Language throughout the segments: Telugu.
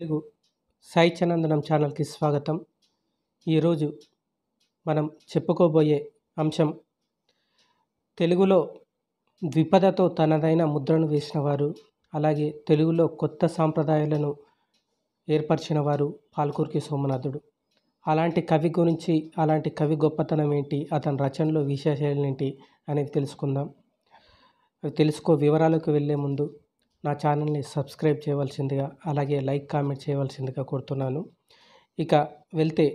తెలుగు సాహిత్యానందనం ఛానల్కి స్వాగతం ఈరోజు మనం చెప్పుకోబోయే అంశం తెలుగులో ద్విపదతో తనదైన ముద్రను వేసిన వారు అలాగే తెలుగులో కొత్త సాంప్రదాయాలను ఏర్పరిచిన వారు పాల్కుర్కి సోమనాథుడు అలాంటి కవి గురించి అలాంటి కవి గొప్పతనం ఏంటి అతని రచనలో విశేషాలు ఏంటి అనేది తెలుసుకుందాం తెలుసుకో వివరాలకు వెళ్ళే ముందు నా ఛానల్ని సబ్స్క్రైబ్ చేయవలసిందిగా అలాగే లైక్ కామెంట్ చేయవలసిందిగా కోరుతున్నాను ఇక వెళ్తే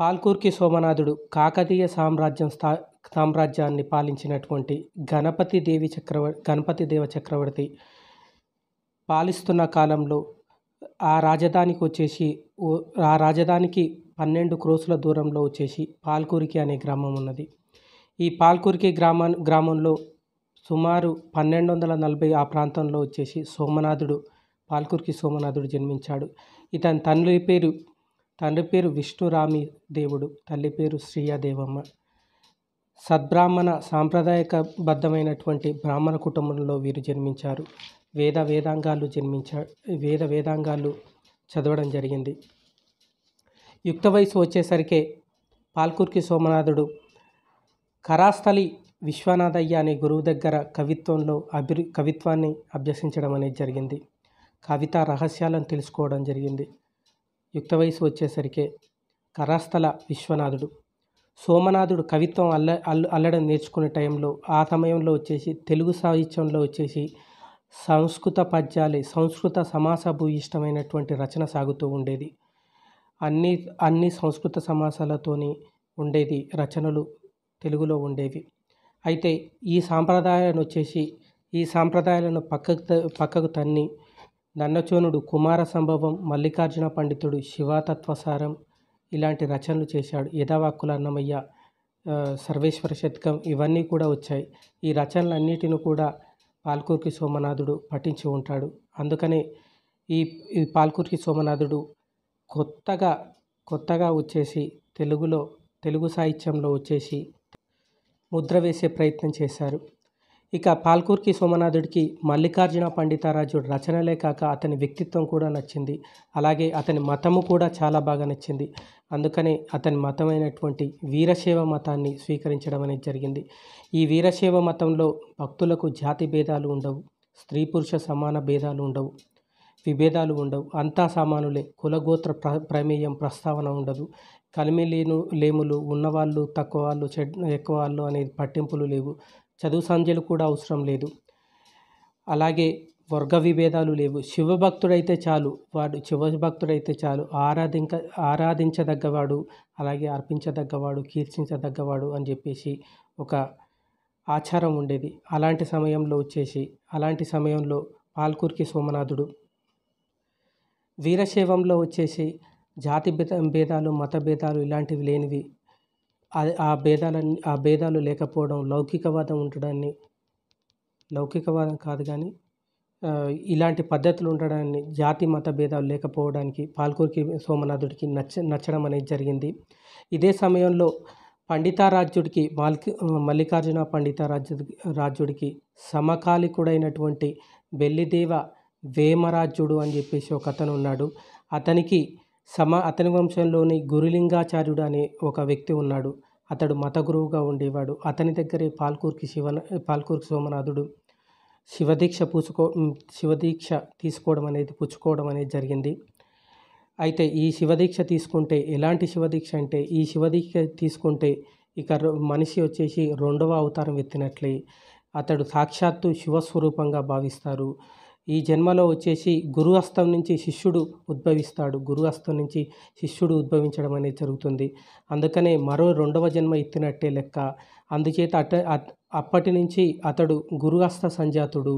పాల్కూర్కి సోమనాథుడు కాకతీయ సామ్రాజ్యం స్థా సామ్రాజ్యాన్ని పాలించినటువంటి గణపతి దేవి చక్రవ గణపతి దేవ చక్రవర్తి పాలిస్తున్న కాలంలో ఆ రాజధానికి వచ్చేసి ఆ రాజధానికి పన్నెండు క్రోసుల దూరంలో వచ్చేసి పాల్కూరికి అనే గ్రామం ఉన్నది ఈ పాల్కూరికి గ్రామా గ్రామంలో సుమారు పన్నెండు వందల నలభై ఆ ప్రాంతంలో వచ్చేసి సోమనాథుడు పాల్కుర్కి సోమనాథుడు జన్మించాడు ఇతని తండ్రి పేరు తండ్రి పేరు విష్ణురామి దేవుడు తల్లి పేరు శ్రీయాదేవమ్మ సద్బ్రాహ్మణ సాంప్రదాయక బద్ధమైనటువంటి బ్రాహ్మణ కుటుంబంలో వీరు జన్మించారు వేద వేదాంగాలు జన్మించా వేద వేదాంగాలు చదవడం జరిగింది యుక్త వయసు వచ్చేసరికే పాల్కుర్కి సోమనాథుడు కరాస్థలి విశ్వనాథయ్య అనే గురువు దగ్గర కవిత్వంలో అభిరు కవిత్వాన్ని అభ్యసించడం అనేది జరిగింది కవిత రహస్యాలను తెలుసుకోవడం జరిగింది యుక్త వయసు వచ్చేసరికి కరాస్థల విశ్వనాథుడు సోమనాథుడు కవిత్వం అల్ల అల్లు అల్లడం నేర్చుకునే టైంలో ఆ సమయంలో వచ్చేసి తెలుగు సాహిత్యంలో వచ్చేసి సంస్కృత పద్యాలే సంస్కృత సమాస భూయిష్టమైనటువంటి రచన సాగుతూ ఉండేది అన్ని అన్ని సంస్కృత సమాసాలతోని ఉండేది రచనలు తెలుగులో ఉండేవి అయితే ఈ సాంప్రదాయాలను వచ్చేసి ఈ సాంప్రదాయాలను పక్కకు పక్కకు తన్ని దండచోనుడు కుమార సంభవం మల్లికార్జున పండితుడు శివతత్వసారం ఇలాంటి రచనలు చేశాడు యథావాక్కుల అన్నమయ్య సర్వేశ్వర శతకం ఇవన్నీ కూడా వచ్చాయి ఈ రచనలన్నిటిని కూడా పాల్కూర్కి సోమనాథుడు పఠించి ఉంటాడు అందుకనే ఈ ఈ పాల్కూర్కి సోమనాథుడు కొత్తగా కొత్తగా వచ్చేసి తెలుగులో తెలుగు సాహిత్యంలో వచ్చేసి ముద్ర వేసే ప్రయత్నం చేశారు ఇక పాల్కూర్కి సోమనాథుడికి మల్లికార్జున పండితారాజు రచనలే కాక అతని వ్యక్తిత్వం కూడా నచ్చింది అలాగే అతని మతము కూడా చాలా బాగా నచ్చింది అందుకనే అతని మతమైనటువంటి వీరశైవ మతాన్ని స్వీకరించడం అనేది జరిగింది ఈ వీరశైవ మతంలో భక్తులకు జాతి భేదాలు ఉండవు స్త్రీ పురుష సమాన భేదాలు ఉండవు విభేదాలు ఉండవు అంతా సమానులే కులగోత్ర ప్ర ప్రమేయం ప్రస్తావన ఉండదు కలిమి లేను లేములు ఉన్నవాళ్ళు తక్కువ వాళ్ళు చెడ్ ఎక్కువ వాళ్ళు అనే పట్టింపులు లేవు చదువు సంధ్యలు కూడా అవసరం లేదు అలాగే వర్గ విభేదాలు లేవు శివభక్తుడైతే చాలు వాడు శివభక్తుడైతే చాలు ఆరాధింక ఆరాధించదగ్గవాడు అలాగే అర్పించదగ్గవాడు కీర్తించదగ్గవాడు అని చెప్పేసి ఒక ఆచారం ఉండేది అలాంటి సమయంలో వచ్చేసి అలాంటి సమయంలో పాల్కూర్కి సోమనాథుడు వీరశైవంలో వచ్చేసి జాతి భేద భేదాలు మత భేదాలు ఇలాంటివి లేనివి ఆ భేదాలన్నీ ఆ భేదాలు లేకపోవడం లౌకికవాదం ఉండడాన్ని లౌకికవాదం కాదు కానీ ఇలాంటి పద్ధతులు ఉండడాన్ని జాతి మత భేదాలు లేకపోవడానికి పాల్కూరికి సోమనాథుడికి నచ్చ నచ్చడం అనేది జరిగింది ఇదే సమయంలో పండితారాజ్యుడికి మాల్కి మల్లికార్జున పండితారాజ్యు రాజ్యుడికి సమకాలికుడైనటువంటి బెల్లిదేవ వేమరాజ్యుడు అని చెప్పేసి ఒక అతను ఉన్నాడు అతనికి సమ అతని వంశంలోని గురులింగాచార్యుడు అనే ఒక వ్యక్తి ఉన్నాడు అతడు మత గురువుగా ఉండేవాడు అతని దగ్గరే పాల్కూర్కి శివ పాల్కూర్కి సోమనాథుడు శివదీక్ష పూసుకో శివదీక్ష తీసుకోవడం అనేది పుచ్చుకోవడం అనేది జరిగింది అయితే ఈ శివదీక్ష తీసుకుంటే ఎలాంటి శివదీక్ష అంటే ఈ శివదీక్ష తీసుకుంటే ఇక మనిషి వచ్చేసి రెండవ అవతారం ఎత్తినట్లే అతడు సాక్షాత్తు శివస్వరూపంగా భావిస్తారు ఈ జన్మలో వచ్చేసి గురుహస్తం నుంచి శిష్యుడు ఉద్భవిస్తాడు గురుహస్తం నుంచి శిష్యుడు ఉద్భవించడం అనేది జరుగుతుంది అందుకనే మరో రెండవ జన్మ ఎత్తినట్టే లెక్క అందుచేత అట అప్పటి నుంచి అతడు గురుహస్త సంజాతుడు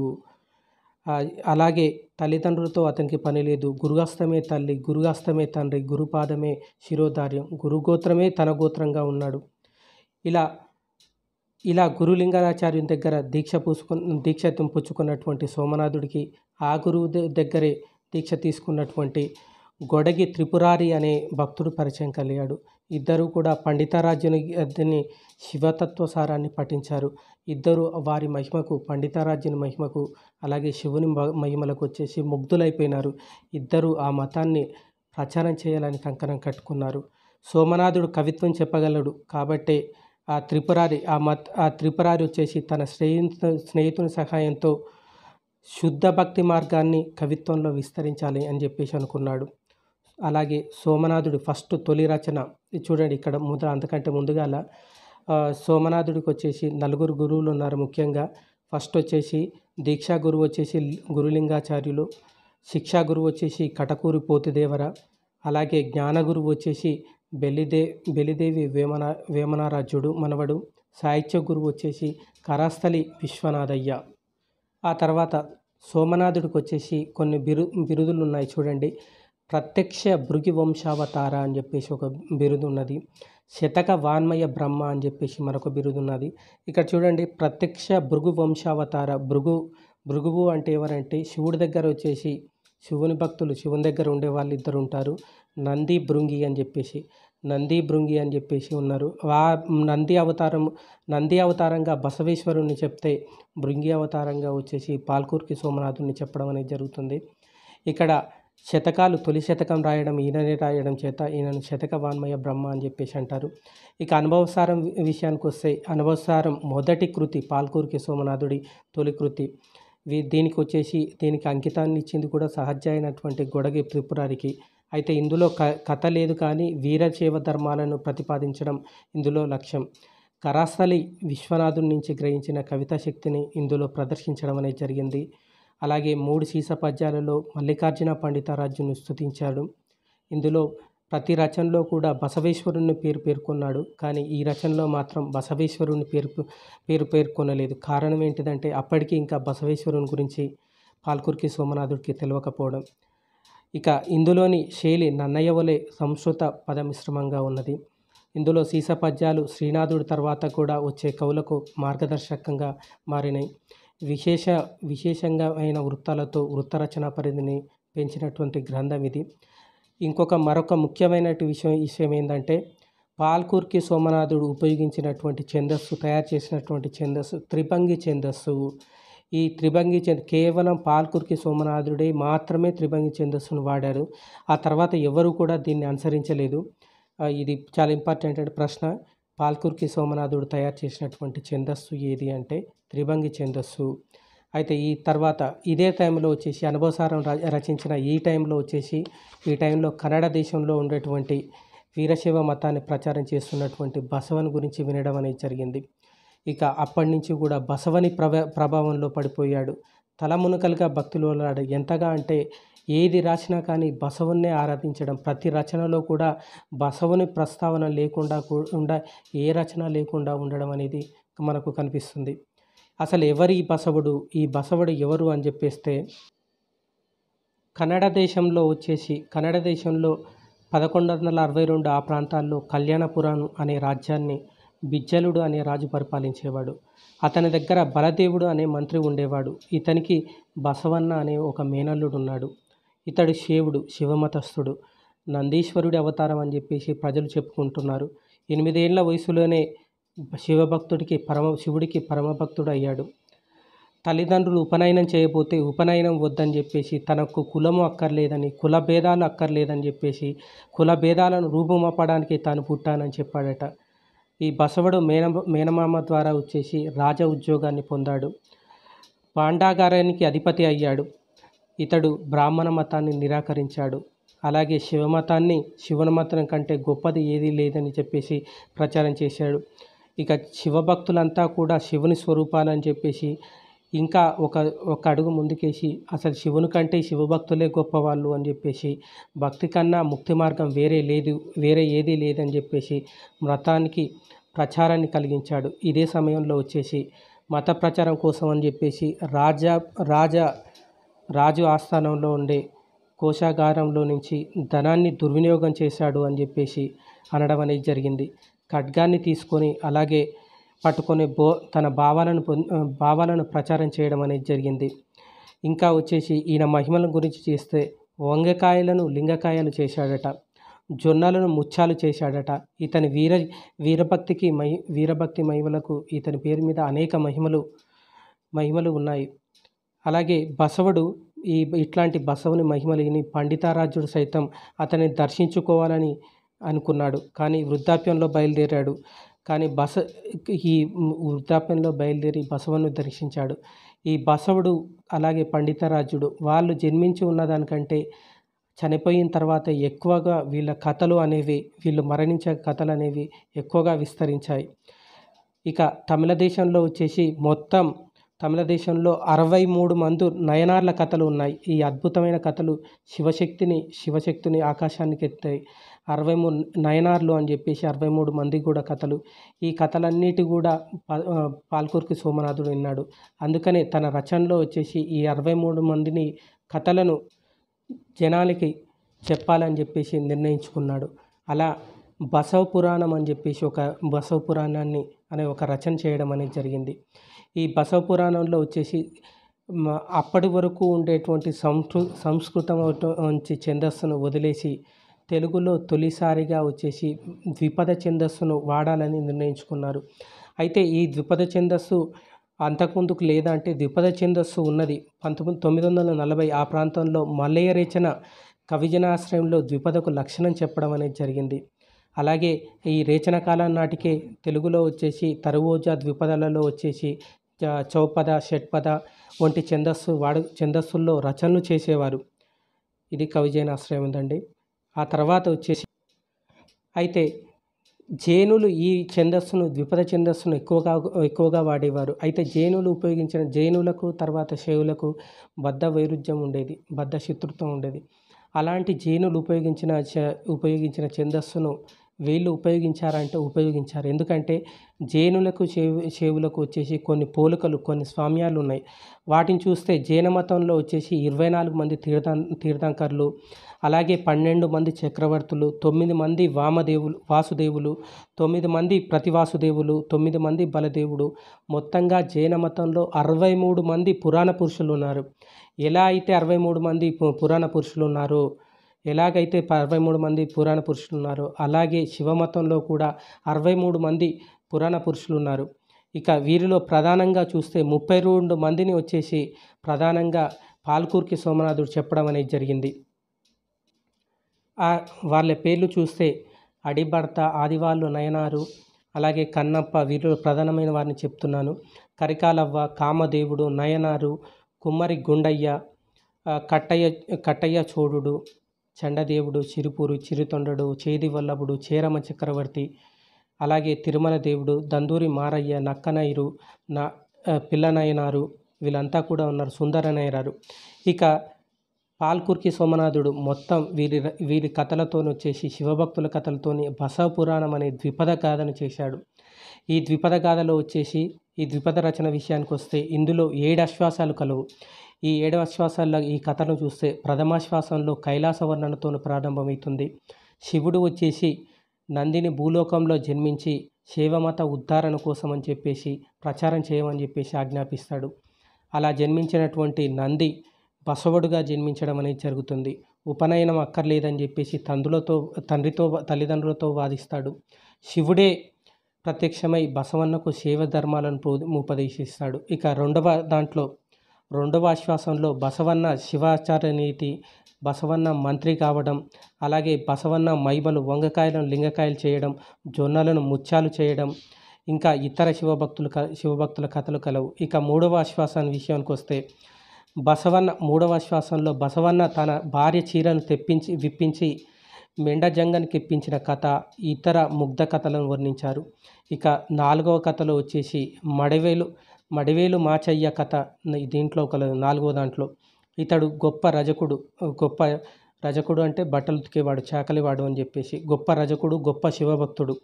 అలాగే తల్లిదండ్రులతో అతనికి పని లేదు గురుహస్తమే తల్లి గురుహస్తమే తండ్రి గురుపాదమే శిరోధార్యం గురుగోత్రమే తన గోత్రంగా ఉన్నాడు ఇలా ఇలా గురులింగరాచార్యుని దగ్గర దీక్ష పూసుకున్న దీక్ష పుచ్చుకున్నటువంటి సోమనాథుడికి ఆ గురువు దగ్గరే దీక్ష తీసుకున్నటువంటి గొడగి త్రిపురారి అనే భక్తుడు పరిచయం కలిగాడు ఇద్దరు కూడా పండితారాజ్యుని శివతత్వ సారాన్ని పఠించారు ఇద్దరు వారి మహిమకు పండితారాజ్యుని మహిమకు అలాగే శివుని మహిమలకు వచ్చేసి ముగ్ధులైపోయినారు ఇద్దరు ఆ మతాన్ని ప్రచారం చేయాలని కంకణం కట్టుకున్నారు సోమనాథుడు కవిత్వం చెప్పగలడు కాబట్టే ఆ త్రిపురారి ఆ మత్ ఆ త్రిపురారి వచ్చేసి తన స్నేహితు స్నేహితుని సహాయంతో శుద్ధ భక్తి మార్గాన్ని కవిత్వంలో విస్తరించాలి అని చెప్పేసి అనుకున్నాడు అలాగే సోమనాథుడు ఫస్ట్ తొలి రచన చూడండి ఇక్కడ ముద్ర అంతకంటే ముందుగాల సోమనాథుడికి వచ్చేసి నలుగురు గురువులు ఉన్నారు ముఖ్యంగా ఫస్ట్ వచ్చేసి దీక్షా గురువు వచ్చేసి గురులింగాచార్యులు శిక్షా గురువు వచ్చేసి కటకూరి పోతిదేవర అలాగే జ్ఞాన గురువు వచ్చేసి బెల్లిదే బెలిదేవి వేమన వేమనారాజ్యుడు మనవడు సాహిత్య గురువు వచ్చేసి కరాస్థలి విశ్వనాథయ్య ఆ తర్వాత సోమనాథుడికి వచ్చేసి కొన్ని బిరు బిరుదులు ఉన్నాయి చూడండి ప్రత్యక్ష భృగి వంశావతార అని చెప్పేసి ఒక బిరుదు ఉన్నది శతక వాన్మయ బ్రహ్మ అని చెప్పేసి మరొక బిరుదు ఉన్నది ఇక్కడ చూడండి ప్రత్యక్ష భృగు వంశావతార భృగు భృగువు అంటే ఎవరంటే శివుడి దగ్గర వచ్చేసి శివుని భక్తులు శివుని దగ్గర ఉండే వాళ్ళు ఇద్దరు ఉంటారు నంది భృంగి అని చెప్పేసి నంది భృంగి అని చెప్పేసి ఉన్నారు ఆ నంది అవతారం నంది అవతారంగా బసవేశ్వరుణ్ణి చెప్తే భృంగి అవతారంగా వచ్చేసి పాల్కూర్కి సోమనాథుని చెప్పడం అనేది జరుగుతుంది ఇక్కడ శతకాలు తొలి శతకం రాయడం ఈయననే రాయడం చేత ఈయనను శతక వాన్మయ బ్రహ్మ అని చెప్పేసి అంటారు ఇక అనుభవసారం విషయానికి వస్తే అనుభవసారం మొదటి కృతి పాల్కూర్కి సోమనాథుడి తొలి కృతి దీనికి వచ్చేసి దీనికి అంకితాన్ని ఇచ్చింది కూడా సహజ అయినటువంటి గొడగి త్రిపురారికి అయితే ఇందులో క కథ లేదు కానీ వీరశైవ ధర్మాలను ప్రతిపాదించడం ఇందులో లక్ష్యం కరాసలి విశ్వనాథుడి నుంచి గ్రహించిన కవితా శక్తిని ఇందులో ప్రదర్శించడం అనేది జరిగింది అలాగే మూడు సీస పద్యాలలో మల్లికార్జున పండితారాజును స్థుతించాడు ఇందులో ప్రతి రచనలో కూడా బసవేశ్వరుని పేరు పేర్కొన్నాడు కానీ ఈ రచనలో మాత్రం బసవేశ్వరుని పేరు పేరు పేర్కొనలేదు కారణం ఏంటిదంటే అప్పటికి ఇంకా బసవేశ్వరుని గురించి పాల్కుర్కి సోమనాథుడికి తెలియకపోవడం ఇక ఇందులోని శైలి వలె సంస్కృత పదమిశ్రమంగా ఉన్నది ఇందులో సీస పద్యాలు శ్రీనాథుడి తర్వాత కూడా వచ్చే కవులకు మార్గదర్శకంగా మారినాయి విశేష విశేషంగా అయిన వృత్తాలతో వృత్తరచన పరిధిని పెంచినటువంటి గ్రంథం ఇది ఇంకొక మరొక ముఖ్యమైన విషయం విషయం ఏంటంటే పాల్కూర్కి సోమనాథుడు ఉపయోగించినటువంటి ఛందస్సు తయారు చేసినటువంటి ఛందస్సు త్రిభంగి ఛందస్సు ఈ త్రిభంగి చంద్ కేవలం పాల్కుర్కి సోమనాథుడే మాత్రమే త్రిభంగి ఛందస్సును వాడారు ఆ తర్వాత ఎవరు కూడా దీన్ని అనుసరించలేదు ఇది చాలా ఇంపార్టెంట్ అంటే ప్రశ్న పాల్కుర్కి సోమనాథుడు తయారు చేసినటువంటి ఛందస్సు ఏది అంటే త్రిభంగి ఛందస్సు అయితే ఈ తర్వాత ఇదే టైంలో వచ్చేసి అనుభవసారం రచించిన ఈ టైంలో వచ్చేసి ఈ టైంలో కన్నడ దేశంలో ఉండేటువంటి వీరశైవ మతాన్ని ప్రచారం చేస్తున్నటువంటి బసవన్ గురించి వినడం అనేది జరిగింది ఇక అప్పటి నుంచి కూడా బసవని ప్రభ ప్రభావంలో పడిపోయాడు తలమునకలుగా భక్తులోలాడు ఎంతగా అంటే ఏది రాసినా కానీ బసవున్నే ఆరాధించడం ప్రతి రచనలో కూడా బసవుని ప్రస్తావన లేకుండా కూడా ఏ రచన లేకుండా ఉండడం అనేది మనకు కనిపిస్తుంది అసలు ఎవరు ఈ బసవుడు ఈ బసవుడు ఎవరు అని చెప్పేస్తే కన్నడ దేశంలో వచ్చేసి కన్నడ దేశంలో పదకొండు వందల అరవై రెండు ఆ ప్రాంతాల్లో కళ్యాణపురాణం అనే రాజ్యాన్ని బిజ్జలుడు అనే రాజు పరిపాలించేవాడు అతని దగ్గర బలదేవుడు అనే మంత్రి ఉండేవాడు ఇతనికి బసవన్న అనే ఒక మేనల్లుడు ఉన్నాడు ఇతడు శివుడు శివమతస్థుడు నందీశ్వరుడి అవతారం అని చెప్పేసి ప్రజలు చెప్పుకుంటున్నారు ఎనిమిదేళ్ల వయసులోనే శివభక్తుడికి పరమ శివుడికి పరమభక్తుడు అయ్యాడు తల్లిదండ్రులు ఉపనయనం చేయబోతే ఉపనయనం వద్దని చెప్పేసి తనకు కులము అక్కర్లేదని కుల భేదాలు అక్కర్లేదని చెప్పేసి కుల భేదాలను రూపుమప్పడానికి తాను పుట్టానని చెప్పాడట ఈ బసవడు మేనమ మేనమామ ద్వారా వచ్చేసి రాజ ఉద్యోగాన్ని పొందాడు పాండాగారానికి అధిపతి అయ్యాడు ఇతడు బ్రాహ్మణ మతాన్ని నిరాకరించాడు అలాగే శివమతాన్ని మతం కంటే గొప్పది ఏదీ లేదని చెప్పేసి ప్రచారం చేశాడు ఇక శివభక్తులంతా కూడా శివుని స్వరూపాలని చెప్పేసి ఇంకా ఒక ఒక అడుగు ముందుకేసి అసలు శివుని కంటే శివభక్తులే గొప్పవాళ్ళు అని చెప్పేసి భక్తి కన్నా ముక్తి మార్గం వేరే లేదు వేరే ఏదీ లేదని చెప్పేసి మతానికి ప్రచారాన్ని కలిగించాడు ఇదే సమయంలో వచ్చేసి మత ప్రచారం కోసం అని చెప్పేసి రాజా రాజా రాజు ఆస్థానంలో ఉండే కోశాగారంలో నుంచి ధనాన్ని దుర్వినియోగం చేశాడు అని చెప్పేసి అనడం అనేది జరిగింది ఖడ్గాన్ని తీసుకొని అలాగే పట్టుకొని బో తన భావాలను భావాలను ప్రచారం చేయడం అనేది జరిగింది ఇంకా వచ్చేసి ఈయన మహిమల గురించి చేస్తే వంగకాయలను లింగకాయలు చేశాడట జొన్నలను ముత్యాలు చేశాడట ఇతని వీర వీరభక్తికి మహి వీరభక్తి మహిమలకు ఇతని పేరు మీద అనేక మహిమలు మహిమలు ఉన్నాయి అలాగే బసవుడు ఈ ఇట్లాంటి బసవుని మహిమలు విని పండితారాజుడు సైతం అతన్ని దర్శించుకోవాలని అనుకున్నాడు కానీ వృద్ధాప్యంలో బయలుదేరాడు కానీ బస ఈ వృద్ధాప్యంలో బయలుదేరి బసవను దర్శించాడు ఈ బసవుడు అలాగే పండితరాజుడు వాళ్ళు జన్మించి ఉన్నదానికంటే చనిపోయిన తర్వాత ఎక్కువగా వీళ్ళ కథలు అనేవి వీళ్ళు మరణించే కథలు అనేవి ఎక్కువగా విస్తరించాయి ఇక తమిళ దేశంలో వచ్చేసి మొత్తం తమిళ దేశంలో అరవై మూడు మందు నయనార్ల కథలు ఉన్నాయి ఈ అద్భుతమైన కథలు శివశక్తిని శివశక్తిని ఆకాశానికి ఎత్తాయి అరవై మూడు నయనార్లు అని చెప్పేసి అరవై మూడు మంది కూడా కథలు ఈ కథలన్నిటి కూడా పాల్కూర్కి సోమనాథుడు విన్నాడు అందుకనే తన రచనలో వచ్చేసి ఈ అరవై మూడు మందిని కథలను జనాలకి చెప్పాలని చెప్పేసి నిర్ణయించుకున్నాడు అలా బసవ పురాణం అని చెప్పేసి ఒక బసవ పురాణాన్ని అనే ఒక రచన చేయడం అనేది జరిగింది ఈ బసవ పురాణంలో వచ్చేసి అప్పటి వరకు ఉండేటువంటి సంస్కృ సంస్కృతం నుంచి ఛందస్సును వదిలేసి తెలుగులో తొలిసారిగా వచ్చేసి ద్విపద ఛందస్సును వాడాలని నిర్ణయించుకున్నారు అయితే ఈ ద్విపద ఛందస్సు అంతకుముందుకు లేదా అంటే ద్విపద ఛందస్సు ఉన్నది పంతొమ్మిది తొమ్మిది వందల నలభై ఆ ప్రాంతంలో మల్లయ్య రచన కవిజనాశ్రయంలో ద్విపదకు లక్షణం చెప్పడం అనేది జరిగింది అలాగే ఈ రేచన కాలం నాటికే తెలుగులో వచ్చేసి తరువోజ ద్విపదలలో వచ్చేసి చౌపద షట్పద వంటి ఛందస్సు వాడు ఛందస్సుల్లో రచనలు చేసేవారు ఇది కవిజైన ఆశ్రయం ఉందండి ఆ తర్వాత వచ్చేసి అయితే జైనులు ఈ ఛందస్సును ద్విపద ఛందస్సును ఎక్కువగా ఎక్కువగా వాడేవారు అయితే జైనులు ఉపయోగించిన జైనులకు తర్వాత శైవులకు బద్ధ వైరుధ్యం ఉండేది బద్ధ శత్రుత్వం ఉండేది అలాంటి జైనులు ఉపయోగించిన ఉపయోగించిన ఛందస్సును వీళ్ళు ఉపయోగించారంటే ఉపయోగించారు ఎందుకంటే జైనులకు చేవు చేవులకు వచ్చేసి కొన్ని పోలికలు కొన్ని స్వామ్యాలు ఉన్నాయి వాటిని చూస్తే జైన మతంలో వచ్చేసి ఇరవై నాలుగు మంది తీర్థం తీర్థంకర్లు అలాగే పన్నెండు మంది చక్రవర్తులు తొమ్మిది మంది వామదేవులు వాసుదేవులు తొమ్మిది మంది ప్రతివాసుదేవులు తొమ్మిది మంది బలదేవుడు మొత్తంగా జైన మతంలో అరవై మూడు మంది పురాణ పురుషులు ఉన్నారు ఎలా అయితే అరవై మూడు మంది పురాణ పురుషులు ఉన్నారో ఎలాగైతే అరవై మూడు మంది పురాణ పురుషులు ఉన్నారో అలాగే శివమతంలో కూడా అరవై మూడు మంది పురాణ పురుషులు ఉన్నారు ఇక వీరిలో ప్రధానంగా చూస్తే ముప్పై రెండు మందిని వచ్చేసి ప్రధానంగా పాల్కూర్కి సోమనాథుడు చెప్పడం అనేది జరిగింది వాళ్ళ పేర్లు చూస్తే అడిభర్త ఆదివాళ్ళు నయనారు అలాగే కన్నప్ప వీరు ప్రధానమైన వారిని చెప్తున్నాను కరికాలవ్వ కామదేవుడు నయనారు కుమ్మరి గుండయ్య కట్టయ్య కట్టయ్య చోడుడు చండదేవుడు చిరుపూరు చిరుతొండడు చేది వల్లభుడు చేరమ చక్రవర్తి అలాగే తిరుమల దేవుడు దందూరి మారయ్య నక్కనైరు నా పిల్లనయనారు వీళ్ళంతా కూడా ఉన్నారు సుందరనయ్యారు ఇక పాల్కుర్కి సోమనాథుడు మొత్తం వీరి వీరి కథలతోని వచ్చేసి శివభక్తుల కథలతోని బసపురాణం అనే ద్విపద గాథను చేశాడు ఈ ద్విపద గాథలో వచ్చేసి ఈ ద్విపద రచన విషయానికి వస్తే ఇందులో ఏడు అశ్వాసాలు కలవు ఈ ఏడు అశ్వాసాల్లో ఈ కథను చూస్తే ప్రథమాశ్వాసంలో కైలాస వర్ణనతో ప్రారంభమవుతుంది శివుడు వచ్చేసి నందిని భూలోకంలో జన్మించి శైవమత ఉద్ధారణ కోసం అని చెప్పేసి ప్రచారం చేయమని చెప్పేసి ఆజ్ఞాపిస్తాడు అలా జన్మించినటువంటి నంది పసవడుగా జన్మించడం అనేది జరుగుతుంది ఉపనయనం అక్కర్లేదని చెప్పేసి తండ్రులతో తండ్రితో తల్లిదండ్రులతో వాదిస్తాడు శివుడే ప్రత్యక్షమై బసవన్నకు శైవ ధర్మాలను ఉపదేశిస్తాడు ఇక రెండవ దాంట్లో రెండవ ఆశ్వాసంలో బసవన్న శివాచార్య నీతి బసవన్న మంత్రి కావడం అలాగే బసవన్న మైబలు వంగకాయలను లింగకాయలు చేయడం జొన్నలను ముత్యాలు చేయడం ఇంకా ఇతర శివభక్తులు శివభక్తుల కథలు కలవు ఇక మూడవ ఆశ్వాసాన్ని విషయానికి వస్తే బసవన్న మూడవ శ్వాసంలో బసవన్న తన భార్య చీరను తెప్పించి విప్పించి మెండజంగని కెప్పించిన కథ ఇతర ముగ్ధ కథలను వర్ణించారు ఇక నాలుగవ కథలో వచ్చేసి మడవేలు మడివేలు మాచయ్య కథ దీంట్లో ఒక నాలుగో దాంట్లో ఇతడు గొప్ప రజకుడు గొప్ప రజకుడు అంటే బట్టలు ఉతికేవాడు చాకలివాడు అని చెప్పేసి గొప్ప రజకుడు గొప్ప శివభక్తుడు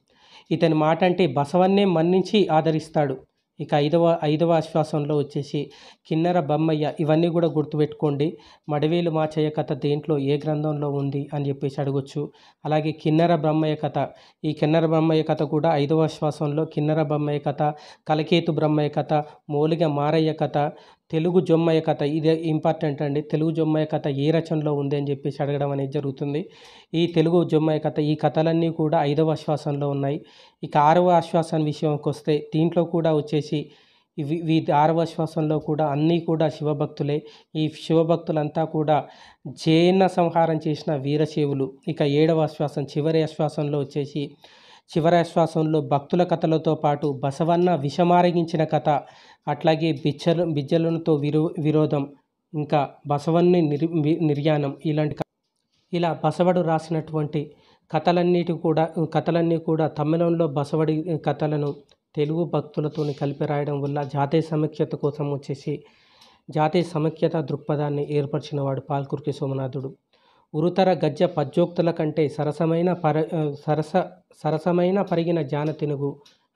ఇతని మాట అంటే బసవన్నే మన్నించి ఆదరిస్తాడు ఇక ఐదవ ఐదవ ఆశ్వాసంలో వచ్చేసి కిన్నెర బమ్మయ్య ఇవన్నీ కూడా గుర్తుపెట్టుకోండి మడవేలు మాచయ్య కథ దేంట్లో ఏ గ్రంథంలో ఉంది అని చెప్పేసి అడగొచ్చు అలాగే కిన్నెర బ్రహ్మయ్య కథ ఈ కిన్నెర బ్రహ్మయ్య కథ కూడా ఐదవ ఆశ్వాసంలో కిన్నెర బొమ్మయ్య కథ కలకేతు బ్రహ్మయ్య కథ మోలిగ మారయ్య కథ తెలుగు జొమ్మయ్య కథ ఇదే ఇంపార్టెంట్ అండి తెలుగు జొమ్మయ్య కథ ఏ రచనలో ఉంది అని చెప్పేసి అడగడం అనేది జరుగుతుంది ఈ తెలుగు జొమ్మయ్య కథ ఈ కథలన్నీ కూడా ఐదవ ఆశ్వాసంలో ఉన్నాయి ఇక ఆరవ ఆశ్వాసం విషయంకి వస్తే దీంట్లో కూడా వచ్చేసి ఇవి ఆరవ శ్వాసంలో కూడా అన్నీ కూడా శివభక్తులే ఈ శివభక్తులంతా కూడా జైన సంహారం చేసిన వీరశివులు ఇక ఏడవ శ్వాసం చివరి ఆశ్వాసంలో వచ్చేసి చివరాశ్వాసంలో భక్తుల కథలతో పాటు బసవన్న విషమారగించిన కథ అట్లాగే బిచ్చలు బిజ్జలతో విరో విరోధం ఇంకా బసవన్ని నిర్ నిర్యాణం ఇలాంటి ఇలా బసవడు రాసినటువంటి కథలన్నిటి కూడా కథలన్నీ కూడా తమిళంలో బసవడి కథలను తెలుగు భక్తులతో కలిపి రాయడం వల్ల జాతీయ సమైక్యత కోసం వచ్చేసి జాతీయ సమైక్యత దృక్పథాన్ని ఏర్పరిచిన వాడు పాల్కుర్కి సోమనాథుడు ఉరుతర గజ్జ పద్యోక్తుల కంటే సరసమైన పర సరస సరసమైన పరిగిన జాన తెనుగు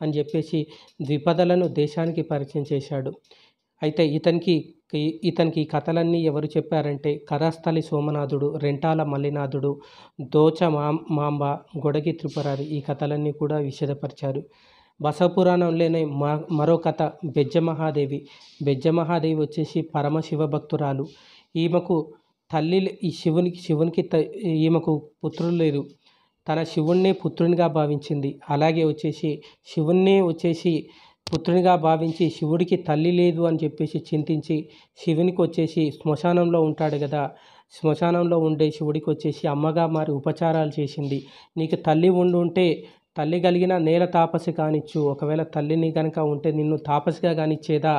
అని చెప్పేసి ద్విపదలను దేశానికి పరిచయం చేశాడు అయితే ఇతనికి ఇతనికి ఈ కథలన్నీ ఎవరు చెప్పారంటే కరాస్థలి సోమనాథుడు రెంటాల మల్లినాథుడు దోచ మాంబ గొడగి త్రిపురారి ఈ కథలన్నీ కూడా విషదపరిచారు లేని మరో కథ బెజ్జమహాదేవి బెజ్జమహాదేవి వచ్చేసి పరమశివ భక్తురాలు ఈమెకు తల్లి ఈ శివునికి శివునికి ఈమెకు పుత్రులు లేరు తన శివుణ్ణే పుత్రునిగా భావించింది అలాగే వచ్చేసి శివుణ్ణే వచ్చేసి పుత్రునిగా భావించి శివుడికి తల్లి లేదు అని చెప్పేసి చింతించి శివునికి వచ్చేసి శ్మశానంలో ఉంటాడు కదా శ్మశానంలో ఉండే శివుడికి వచ్చేసి అమ్మగా మారి ఉపచారాలు చేసింది నీకు తల్లి ఉండుంటే తల్లి కలిగిన నేల తాపసి కానిచ్చు ఒకవేళ తల్లిని కనుక ఉంటే నిన్ను తాపసిగా కానిచ్చేదా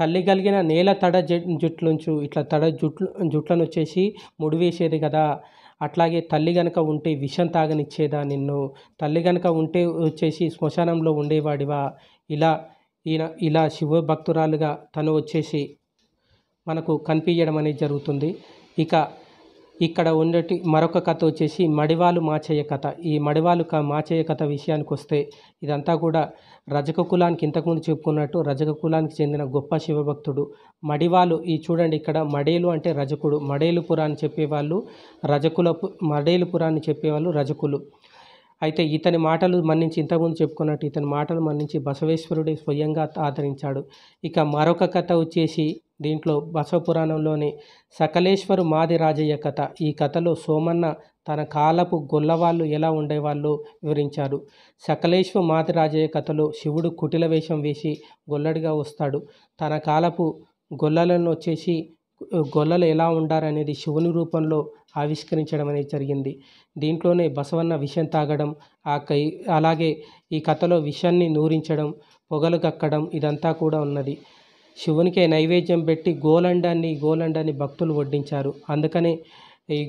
తల్లి కలిగిన నేల తడ జుట్లుంచు ఇట్లా తడ జుట్లు జుట్లను వచ్చేసి ముడివేసేది కదా అట్లాగే తల్లి గనక ఉంటే విషం తాగనిచ్చేదా నిన్ను తల్లి గనక ఉంటే వచ్చేసి శ్మశానంలో ఉండేవాడివా ఇలా ఈయన ఇలా శివభక్తురాలుగా తను వచ్చేసి మనకు కనిపించడం అనేది జరుగుతుంది ఇక ఇక్కడ ఉండేటి మరొక కథ వచ్చేసి మడివాలు మాచయ్య కథ ఈ మడివాలు మాచయ్య కథ విషయానికి వస్తే ఇదంతా కూడా రజక కులానికి ఇంతకుముందు చెప్పుకున్నట్టు రజక కులానికి చెందిన గొప్ప శివభక్తుడు మడివాలు ఈ చూడండి ఇక్కడ మడేలు అంటే రజకుడు మడేలుపుర అని చెప్పేవాళ్ళు రజకుల మడేలుపుర అని చెప్పేవాళ్ళు రజకులు అయితే ఇతని మాటలు మన్నించి ఇంతకుముందు చెప్పుకున్నట్టు ఇతని మాటలు మన్నించి బసవేశ్వరుడే స్వయంగా ఆదరించాడు ఇక మరొక కథ వచ్చేసి దీంట్లో బసవపురాణంలోని సకలేశ్వరు మాది రాజయ్య కథ ఈ కథలో సోమన్న తన కాలపు గొల్లవాళ్ళు ఎలా ఉండేవాళ్ళు వివరించారు సకలేశ్వ మాది రాజయ్య కథలో శివుడు కుటిల వేషం వేసి గొల్లడిగా వస్తాడు తన కాలపు గొల్లలను వచ్చేసి గొల్లలు ఎలా ఉండారనేది శివుని రూపంలో ఆవిష్కరించడం అనేది జరిగింది దీంట్లోనే బసవన్న విషం తాగడం ఆ కై అలాగే ఈ కథలో విషాన్ని నూరించడం పొగలు కక్కడం ఇదంతా కూడా ఉన్నది శివునికి నైవేద్యం పెట్టి గోలండాన్ని గోలండాన్ని భక్తులు వడ్డించారు అందుకనే ఈ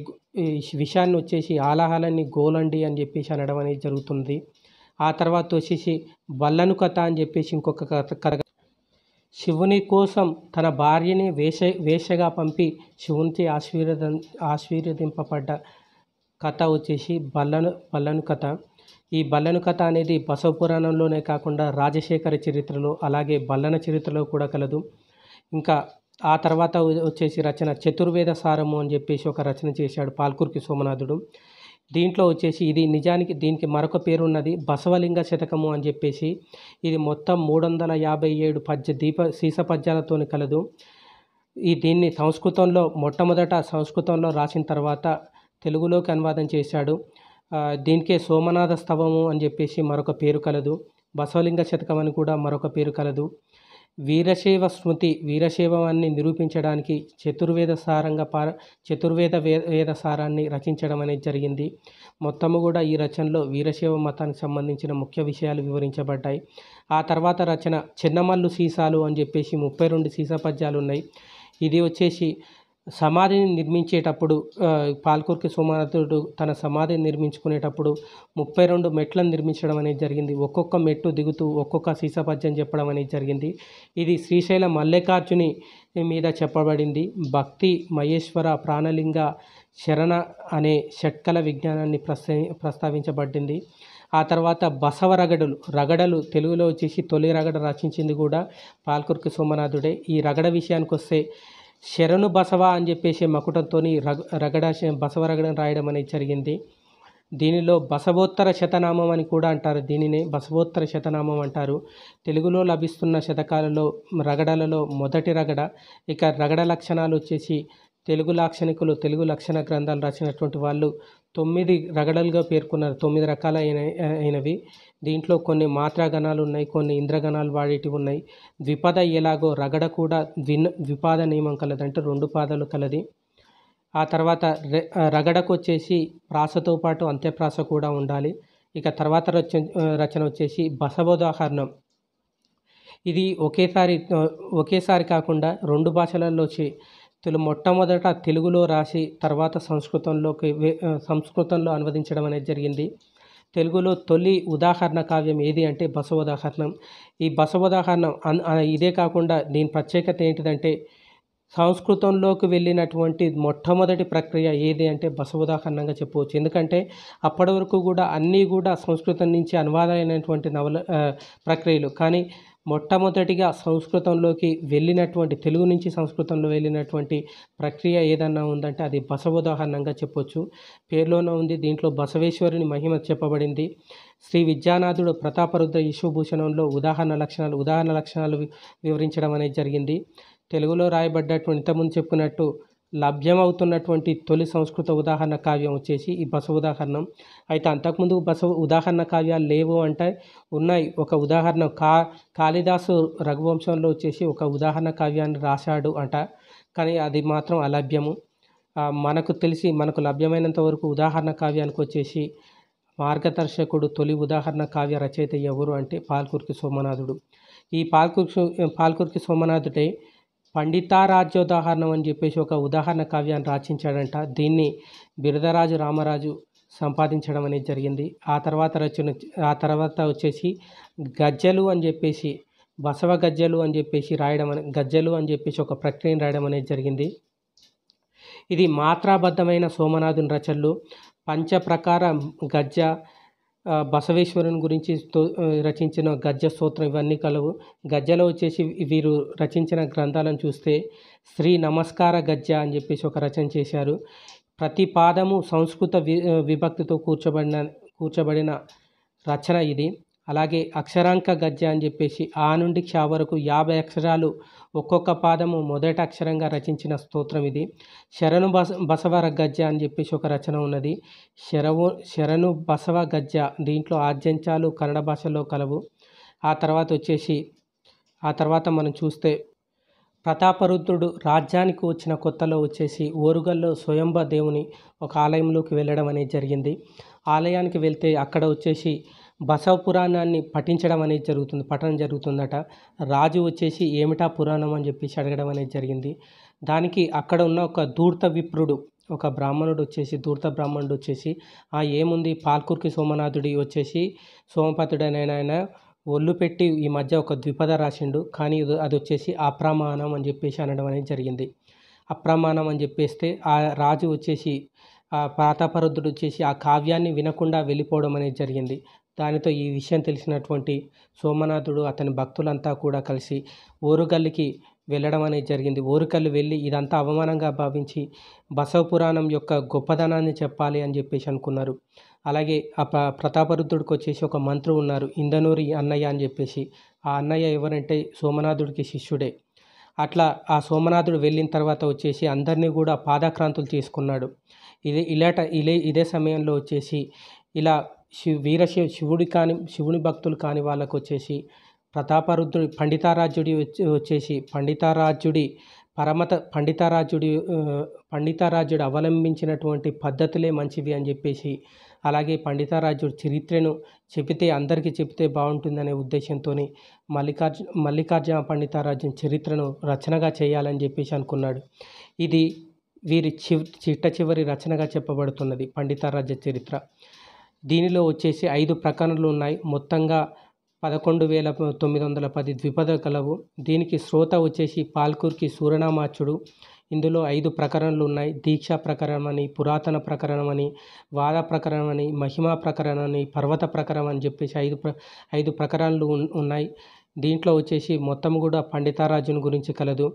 విషయాన్ని వచ్చేసి ఆలాహలాన్ని గోలండి అని చెప్పేసి అనడం అనేది జరుగుతుంది ఆ తర్వాత వచ్చేసి బల్లను కథ అని చెప్పేసి ఇంకొక కథ శివుని కోసం తన భార్యని వేష వేషగా పంపి శివునికి ఆశీర్వదం ఆశీర్వదింపబడ్డ కథ వచ్చేసి బల్లను బల్లను కథ ఈ బల్లెను కథ అనేది బసవ పురాణంలోనే కాకుండా రాజశేఖర చరిత్రలో అలాగే బల్లన చరిత్రలో కూడా కలదు ఇంకా ఆ తర్వాత వచ్చేసి రచన చతుర్వేద సారము అని చెప్పేసి ఒక రచన చేశాడు పాల్కుర్కి సోమనాథుడు దీంట్లో వచ్చేసి ఇది నిజానికి దీనికి మరొక పేరున్నది బసవలింగ శతకము అని చెప్పేసి ఇది మొత్తం మూడు వందల యాభై ఏడు పద్య దీప సీస పద్యాలతో కలదు ఈ దీన్ని సంస్కృతంలో మొట్టమొదట సంస్కృతంలో రాసిన తర్వాత తెలుగులోకి అనువాదం చేశాడు దీనికే సోమనాథ స్తవము అని చెప్పేసి మరొక పేరు కలదు బసవలింగ శతకం అని కూడా మరొక పేరు కలదు వీరశైవ స్మృతి వీరశైవాన్ని నిరూపించడానికి చతుర్వేద సారంగా పార చతుర్వేద వేద సారాన్ని రచించడం అనేది జరిగింది మొత్తము కూడా ఈ రచనలో వీరశైవ మతానికి సంబంధించిన ముఖ్య విషయాలు వివరించబడ్డాయి ఆ తర్వాత రచన చిన్నమల్లు సీసాలు అని చెప్పేసి ముప్పై రెండు సీసా పద్యాలు ఉన్నాయి ఇది వచ్చేసి సమాధిని నిర్మించేటప్పుడు పాల్కుర్కి సోమనాథుడు తన సమాధిని నిర్మించుకునేటప్పుడు ముప్పై రెండు మెట్లను నిర్మించడం అనేది జరిగింది ఒక్కొక్క మెట్టు దిగుతూ ఒక్కొక్క సీసపద్యం చెప్పడం అనేది జరిగింది ఇది శ్రీశైల మల్లికార్జుని మీద చెప్పబడింది భక్తి మహేశ్వర ప్రాణలింగ శరణ అనే షట్కల విజ్ఞానాన్ని ప్రస్తావించబడింది ఆ తర్వాత బసవ రగడలు రగడలు తెలుగులో వచ్చేసి తొలి రగడ రచించింది కూడా పాల్కుర్కి సోమనాథుడే ఈ రగడ విషయానికి వస్తే శరణు బసవ అని చెప్పేసి మకుటంతో రగ బసవ రగడం రాయడం అనేది జరిగింది దీనిలో బసవోత్తర శతనామం అని కూడా అంటారు దీనిని బసవోత్తర శతనామం అంటారు తెలుగులో లభిస్తున్న శతకాలలో రగడలలో మొదటి రగడ ఇక రగడ లక్షణాలు వచ్చేసి తెలుగు లాక్షణికులు తెలుగు లక్షణ గ్రంథాలు రాసినటువంటి వాళ్ళు తొమ్మిది రగడలుగా పేర్కొన్నారు తొమ్మిది రకాలైన అయినవి దీంట్లో కొన్ని మాత్రాగణాలు ఉన్నాయి కొన్ని ఇంద్రగణాలు వాడేటివి ఉన్నాయి ద్విపద ఎలాగో రగడ కూడా ద్విన్ ద్విపాద నియమం కలది అంటే రెండు పాదాలు కలది ఆ తర్వాత రగడకు వచ్చేసి ప్రాసతో పాటు అంత్యప్రాస కూడా ఉండాలి ఇక తర్వాత రచ రచన వచ్చేసి బసవోదాహరణం ఇది ఒకేసారి ఒకేసారి కాకుండా రెండు భాషలలో తెలు మొట్టమొదట తెలుగులో రాసి తర్వాత సంస్కృతంలోకి సంస్కృతంలో అనువదించడం అనేది జరిగింది తెలుగులో తొలి ఉదాహరణ కావ్యం ఏది అంటే బసవోదాహరణం ఈ బసవోదాహరణం ఇదే కాకుండా దీని ప్రత్యేకత ఏంటిదంటే సంస్కృతంలోకి వెళ్ళినటువంటి మొట్టమొదటి ప్రక్రియ ఏది అంటే బసవోదాహరణంగా చెప్పవచ్చు ఎందుకంటే అప్పటి వరకు కూడా అన్నీ కూడా సంస్కృతం నుంచి అనువాదమైనటువంటి నవల ప్రక్రియలు కానీ మొట్టమొదటిగా సంస్కృతంలోకి వెళ్ళినటువంటి తెలుగు నుంచి సంస్కృతంలో వెళ్ళినటువంటి ప్రక్రియ ఏదన్నా ఉందంటే అది ఉదాహరణంగా చెప్పొచ్చు పేర్లోనే ఉంది దీంట్లో బసవేశ్వరుని మహిమ చెప్పబడింది శ్రీ విద్యానాథుడు ప్రతాపరుద్ర ఈశ్వభూషణంలో ఉదాహరణ లక్షణాలు ఉదాహరణ లక్షణాలు వివరించడం అనేది జరిగింది తెలుగులో రాయబడ్డటువంటి ఇంతకుముందు చెప్పుకున్నట్టు లభ్యమవుతున్నటువంటి తొలి సంస్కృత ఉదాహరణ కావ్యం వచ్చేసి ఈ బస ఉదాహరణం అయితే అంతకుముందు బస ఉదాహరణ కావ్యాలు లేవు అంటే ఉన్నాయి ఒక ఉదాహరణ కా కాళిదాసు రఘువంశంలో వచ్చేసి ఒక ఉదాహరణ కావ్యాన్ని రాశాడు అంట కానీ అది మాత్రం అలభ్యము మనకు తెలిసి మనకు లభ్యమైనంత వరకు ఉదాహరణ కావ్యానికి వచ్చేసి మార్గదర్శకుడు తొలి ఉదాహరణ కావ్య రచయిత ఎవరు అంటే పాల్కుర్కి సోమనాథుడు ఈ పాల్కుర్కి పాల్కుర్కి సోమనాథుడే పండితారాజ్యోదాహరణం అని చెప్పేసి ఒక ఉదాహరణ కావ్యాన్ని రచించాడంట దీన్ని బిరదరాజు రామరాజు సంపాదించడం అనేది జరిగింది ఆ తర్వాత రచన ఆ తర్వాత వచ్చేసి గజ్జలు అని చెప్పేసి బసవ గజ్జలు అని చెప్పేసి రాయడం అనే గజ్జలు అని చెప్పేసి ఒక ప్రక్రియను రాయడం అనేది జరిగింది ఇది మాత్రాబద్ధమైన సోమనాథుని రచనలు పంచప్రకార గజ్జ బసవేశ్వరుని గురించి రచించిన గజ్జ సూత్రం ఇవన్నీ కలవు గజ్జలో వచ్చేసి వీరు రచించిన గ్రంథాలను చూస్తే శ్రీ నమస్కార గజ్జ అని చెప్పేసి ఒక రచన చేశారు ప్రతి పాదము సంస్కృత విభక్తితో కూర్చోబడిన కూర్చబడిన రచన ఇది అలాగే అక్షరాంక గద్య అని చెప్పేసి ఆ నుండి క్ష వరకు యాభై అక్షరాలు ఒక్కొక్క పాదము మొదటి అక్షరంగా రచించిన స్తోత్రం ఇది శరణు బస బసవర గద్య అని చెప్పేసి ఒక రచన ఉన్నది శరవు శరణు బసవ గద్య దీంట్లో ఆద్యంచాలు కన్నడ భాషలో కలవు ఆ తర్వాత వచ్చేసి ఆ తర్వాత మనం చూస్తే ప్రతాపరుద్రుడు రాజ్యానికి వచ్చిన కొత్తలో వచ్చేసి ఓరుగల్లో స్వయంభ దేవుని ఒక ఆలయంలోకి వెళ్ళడం అనేది జరిగింది ఆలయానికి వెళ్తే అక్కడ వచ్చేసి బసవ పురాణాన్ని పఠించడం అనేది జరుగుతుంది పఠనం జరుగుతుందట రాజు వచ్చేసి ఏమిటా పురాణం అని చెప్పేసి అడగడం అనేది జరిగింది దానికి అక్కడ ఉన్న ఒక దూర్త విప్రుడు ఒక బ్రాహ్మణుడు వచ్చేసి దూర్త బ్రాహ్మణుడు వచ్చేసి ఆ ఏముంది పాల్కూర్కి సోమనాథుడి వచ్చేసి సోమపతుడనైన ఆయన ఒళ్ళు పెట్టి ఈ మధ్య ఒక ద్విపద రాసిండు కానీ అది వచ్చేసి అప్రమాణం అని చెప్పేసి అనడం అనేది జరిగింది అప్రమాణం అని చెప్పేస్తే ఆ రాజు వచ్చేసి ఆ ప్రాతాపరుద్ధుడు వచ్చేసి ఆ కావ్యాన్ని వినకుండా వెళ్ళిపోవడం అనేది జరిగింది దానితో ఈ విషయం తెలిసినటువంటి సోమనాథుడు అతని భక్తులంతా కూడా కలిసి ఓరుగల్లికి వెళ్ళడం అనేది జరిగింది ఓరుకల్లు వెళ్ళి ఇదంతా అవమానంగా భావించి బసవ పురాణం యొక్క గొప్పదనాన్ని చెప్పాలి అని చెప్పేసి అనుకున్నారు అలాగే ఆ ప్రతాపరుద్ధుడికి వచ్చేసి ఒక మంత్రి ఉన్నారు ఇందనూరి అన్నయ్య అని చెప్పేసి ఆ అన్నయ్య ఎవరంటే సోమనాథుడికి శిష్యుడే అట్లా ఆ సోమనాథుడు వెళ్ళిన తర్వాత వచ్చేసి అందరినీ కూడా పాదాక్రాంతులు చేసుకున్నాడు ఇది ఇలాట ఇలే ఇదే సమయంలో వచ్చేసి ఇలా శివ వీరశివ శివుడి కాని శివుని భక్తులు కాని వాళ్ళకు వచ్చేసి ప్రతాపరుద్రుడి పండితారాజ్యుడి వచ్చేసి పండితారాజ్యుడి పరమత పండితారాజ్యుడి పండితారాజ్యుడు అవలంబించినటువంటి పద్ధతులే మంచివి అని చెప్పేసి అలాగే పండితారాజ్యుడి చరిత్రను చెబితే అందరికీ చెబితే బాగుంటుందనే ఉద్దేశంతో మల్లికార్జున మల్లికార్జున పండితారాజ్యం చరిత్రను రచనగా చేయాలని చెప్పేసి అనుకున్నాడు ఇది వీరి చిట్ట చివరి రచనగా చెప్పబడుతున్నది పండితారాజ్య చరిత్ర దీనిలో వచ్చేసి ఐదు ప్రకరణలు ఉన్నాయి మొత్తంగా పదకొండు వేల తొమ్మిది వందల పది ద్విపద కలవు దీనికి శ్రోత వచ్చేసి పాల్కూర్కి సూరనామాచుడు ఇందులో ఐదు ప్రకరణలు ఉన్నాయి దీక్షా ప్రకరణం అని పురాతన ప్రకరణం అని వాద ప్రకరణం అని మహిమా ప్రకరణం అని పర్వత ప్రకరణం అని చెప్పేసి ఐదు ప్ర ఐదు ప్రకరణలు ఉన్నాయి దీంట్లో వచ్చేసి మొత్తం కూడా పండితారాజుని గురించి కలదు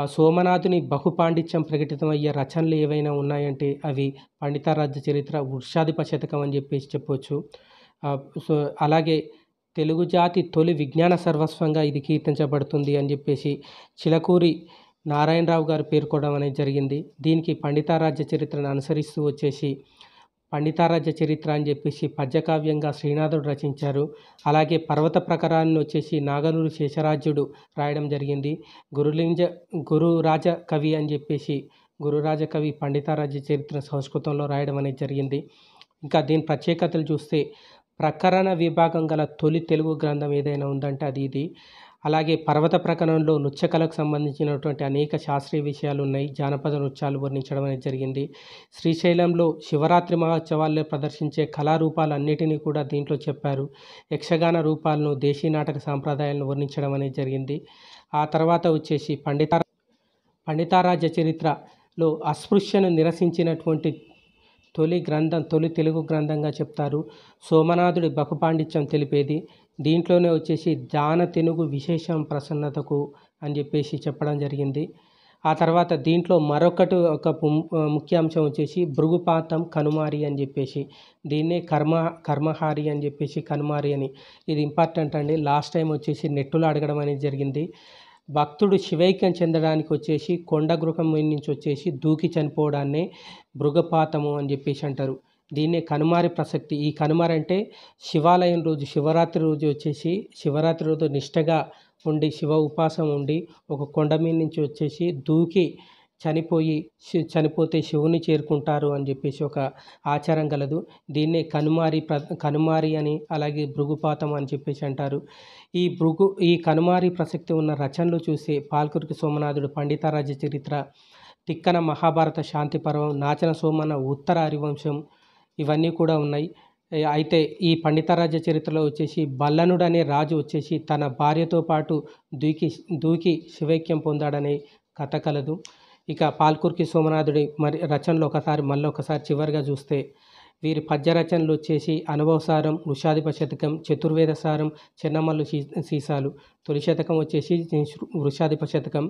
ఆ సోమనాథుని బహుపాండిత్యం ప్రకటితమయ్యే రచనలు ఏవైనా ఉన్నాయంటే అవి పండితారాజ్య చరిత్ర వృక్షాధిప శతకం అని చెప్పేసి చెప్పవచ్చు సో అలాగే తెలుగు జాతి తొలి విజ్ఞాన సర్వస్వంగా ఇది కీర్తించబడుతుంది అని చెప్పేసి చిలకూరి నారాయణరావు గారు పేర్కోవడం అనేది జరిగింది దీనికి పండితారాజ్య చరిత్రను అనుసరిస్తూ వచ్చేసి పండితారాజ్య చరిత్ర అని చెప్పేసి పద్యకావ్యంగా శ్రీనాథుడు రచించారు అలాగే పర్వత ప్రకారాన్ని వచ్చేసి నాగనూరు శేషరాజ్యుడు రాయడం జరిగింది గురులింజ గురురాజ కవి అని చెప్పేసి గురురాజ కవి పండితారాజ్య చరిత్ర సంస్కృతంలో రాయడం అనేది జరిగింది ఇంకా దీని ప్రత్యేకతలు చూస్తే ప్రకరణ విభాగం గల తొలి తెలుగు గ్రంథం ఏదైనా ఉందంటే అది ఇది అలాగే పర్వత ప్రకరణంలో నృత్య కళకు సంబంధించినటువంటి అనేక శాస్త్రీయ విషయాలు ఉన్నాయి జానపద నృత్యాలు వర్ణించడం అనేది జరిగింది శ్రీశైలంలో శివరాత్రి మహోత్సవాల్లో ప్రదర్శించే కళారూపాలు అన్నిటినీ కూడా దీంట్లో చెప్పారు యక్షగాన రూపాలను దేశీ నాటక సాంప్రదాయాలను వర్ణించడం అనేది జరిగింది ఆ తర్వాత వచ్చేసి పండిత పండితారాజ్య చరిత్రలో అస్పృశ్యను నిరసించినటువంటి తొలి గ్రంథం తొలి తెలుగు గ్రంథంగా చెప్తారు సోమనాథుడి బహుపాండిత్యం తెలిపేది దీంట్లోనే వచ్చేసి జాన తెనుగు విశేషం ప్రసన్నతకు అని చెప్పేసి చెప్పడం జరిగింది ఆ తర్వాత దీంట్లో మరొకటి ఒక ముఖ్యాంశం వచ్చేసి భృగుపాతం కనుమారి అని చెప్పేసి దీన్నే కర్మ కర్మహారి అని చెప్పేసి కనుమారి అని ఇది ఇంపార్టెంట్ అండి లాస్ట్ టైం వచ్చేసి నెట్టులు అడగడం అనేది జరిగింది భక్తుడు శివైక్యం చెందడానికి వచ్చేసి కొండ గృహం నుంచి వచ్చేసి దూకి చనిపోవడాన్నే భృగపాతము అని చెప్పేసి అంటారు దీన్నే కనుమారి ప్రసక్తి ఈ కనుమారి అంటే శివాలయం రోజు శివరాత్రి రోజు వచ్చేసి శివరాత్రి రోజు నిష్టగా ఉండి శివ ఉపాసం ఉండి ఒక కొండ మీద నుంచి వచ్చేసి దూకి చనిపోయి చనిపోతే శివుని చేరుకుంటారు అని చెప్పేసి ఒక ఆచారం కలదు దీన్నే కనుమారి ప్ర కనుమారి అని అలాగే భృగుపాతం అని చెప్పేసి అంటారు ఈ భృగు ఈ కనుమారి ప్రసక్తి ఉన్న రచనలు చూసి పాల్కురికి సోమనాథుడు పండితారాజ చరిత్ర తిక్కన మహాభారత శాంతి పర్వం నాచన సోమన ఉత్తర హరివంశం ఇవన్నీ కూడా ఉన్నాయి అయితే ఈ పండితారాజ్య చరిత్రలో వచ్చేసి బల్లనుడు అనే రాజు వచ్చేసి తన భార్యతో పాటు దూకి దూకి శివైక్యం పొందాడనే కథ కలదు ఇక పాల్కుర్కి సోమనాథుడి మరి రచనలు ఒకసారి మళ్ళీ ఒకసారి చివరిగా చూస్తే వీరి పద్య రచనలు వచ్చేసి అనుభవసారం వృషాధిప శతకం చతుర్వేద సారం చిన్నమల్లు సీసాలు తొలి శతకం వచ్చేసి వృషాధిప శతకం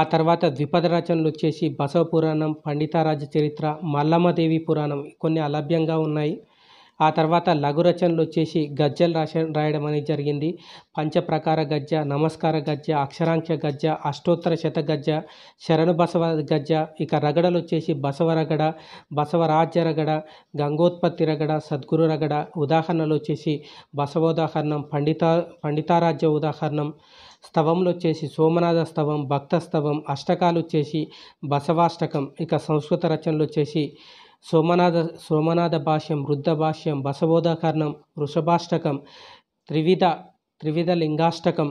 ఆ తర్వాత ద్విపద రచనలు వచ్చేసి బసవ పురాణం పండితారాజ చరిత్ర మల్లమ్మదేవి పురాణం కొన్ని అలభ్యంగా ఉన్నాయి ఆ తర్వాత లఘు రచనలు వచ్చేసి గజ్జలు రాస రాయడం అనేది జరిగింది పంచప్రకార గజ్జ నమస్కార గజ్జ అక్షరాంక్ష గజ్జ అష్టోత్తర శత గజ్జ శరణు బసవ గజ్జ ఇక రగడలు వచ్చేసి బసవ రగడ బసవరాజ్య రగడ గంగోత్పత్తి రగడ సద్గురు రగడ ఉదాహరణలు వచ్చేసి బసవోదాహరణం పండిత పండితారాజ్య ఉదాహరణం స్తవంలో వచ్చేసి సోమనాథ స్తవం భక్త స్తవం అష్టకాలు వచ్చేసి బసవాష్టకం ఇక సంస్కృత రచనలు వచ్చేసి సోమనాథ సోమనాథ భాష్యం వృద్ధ భాష్యం బసవోదాకరణం వృషభాష్టకం త్రివిధ త్రివిధ లింగాష్టకం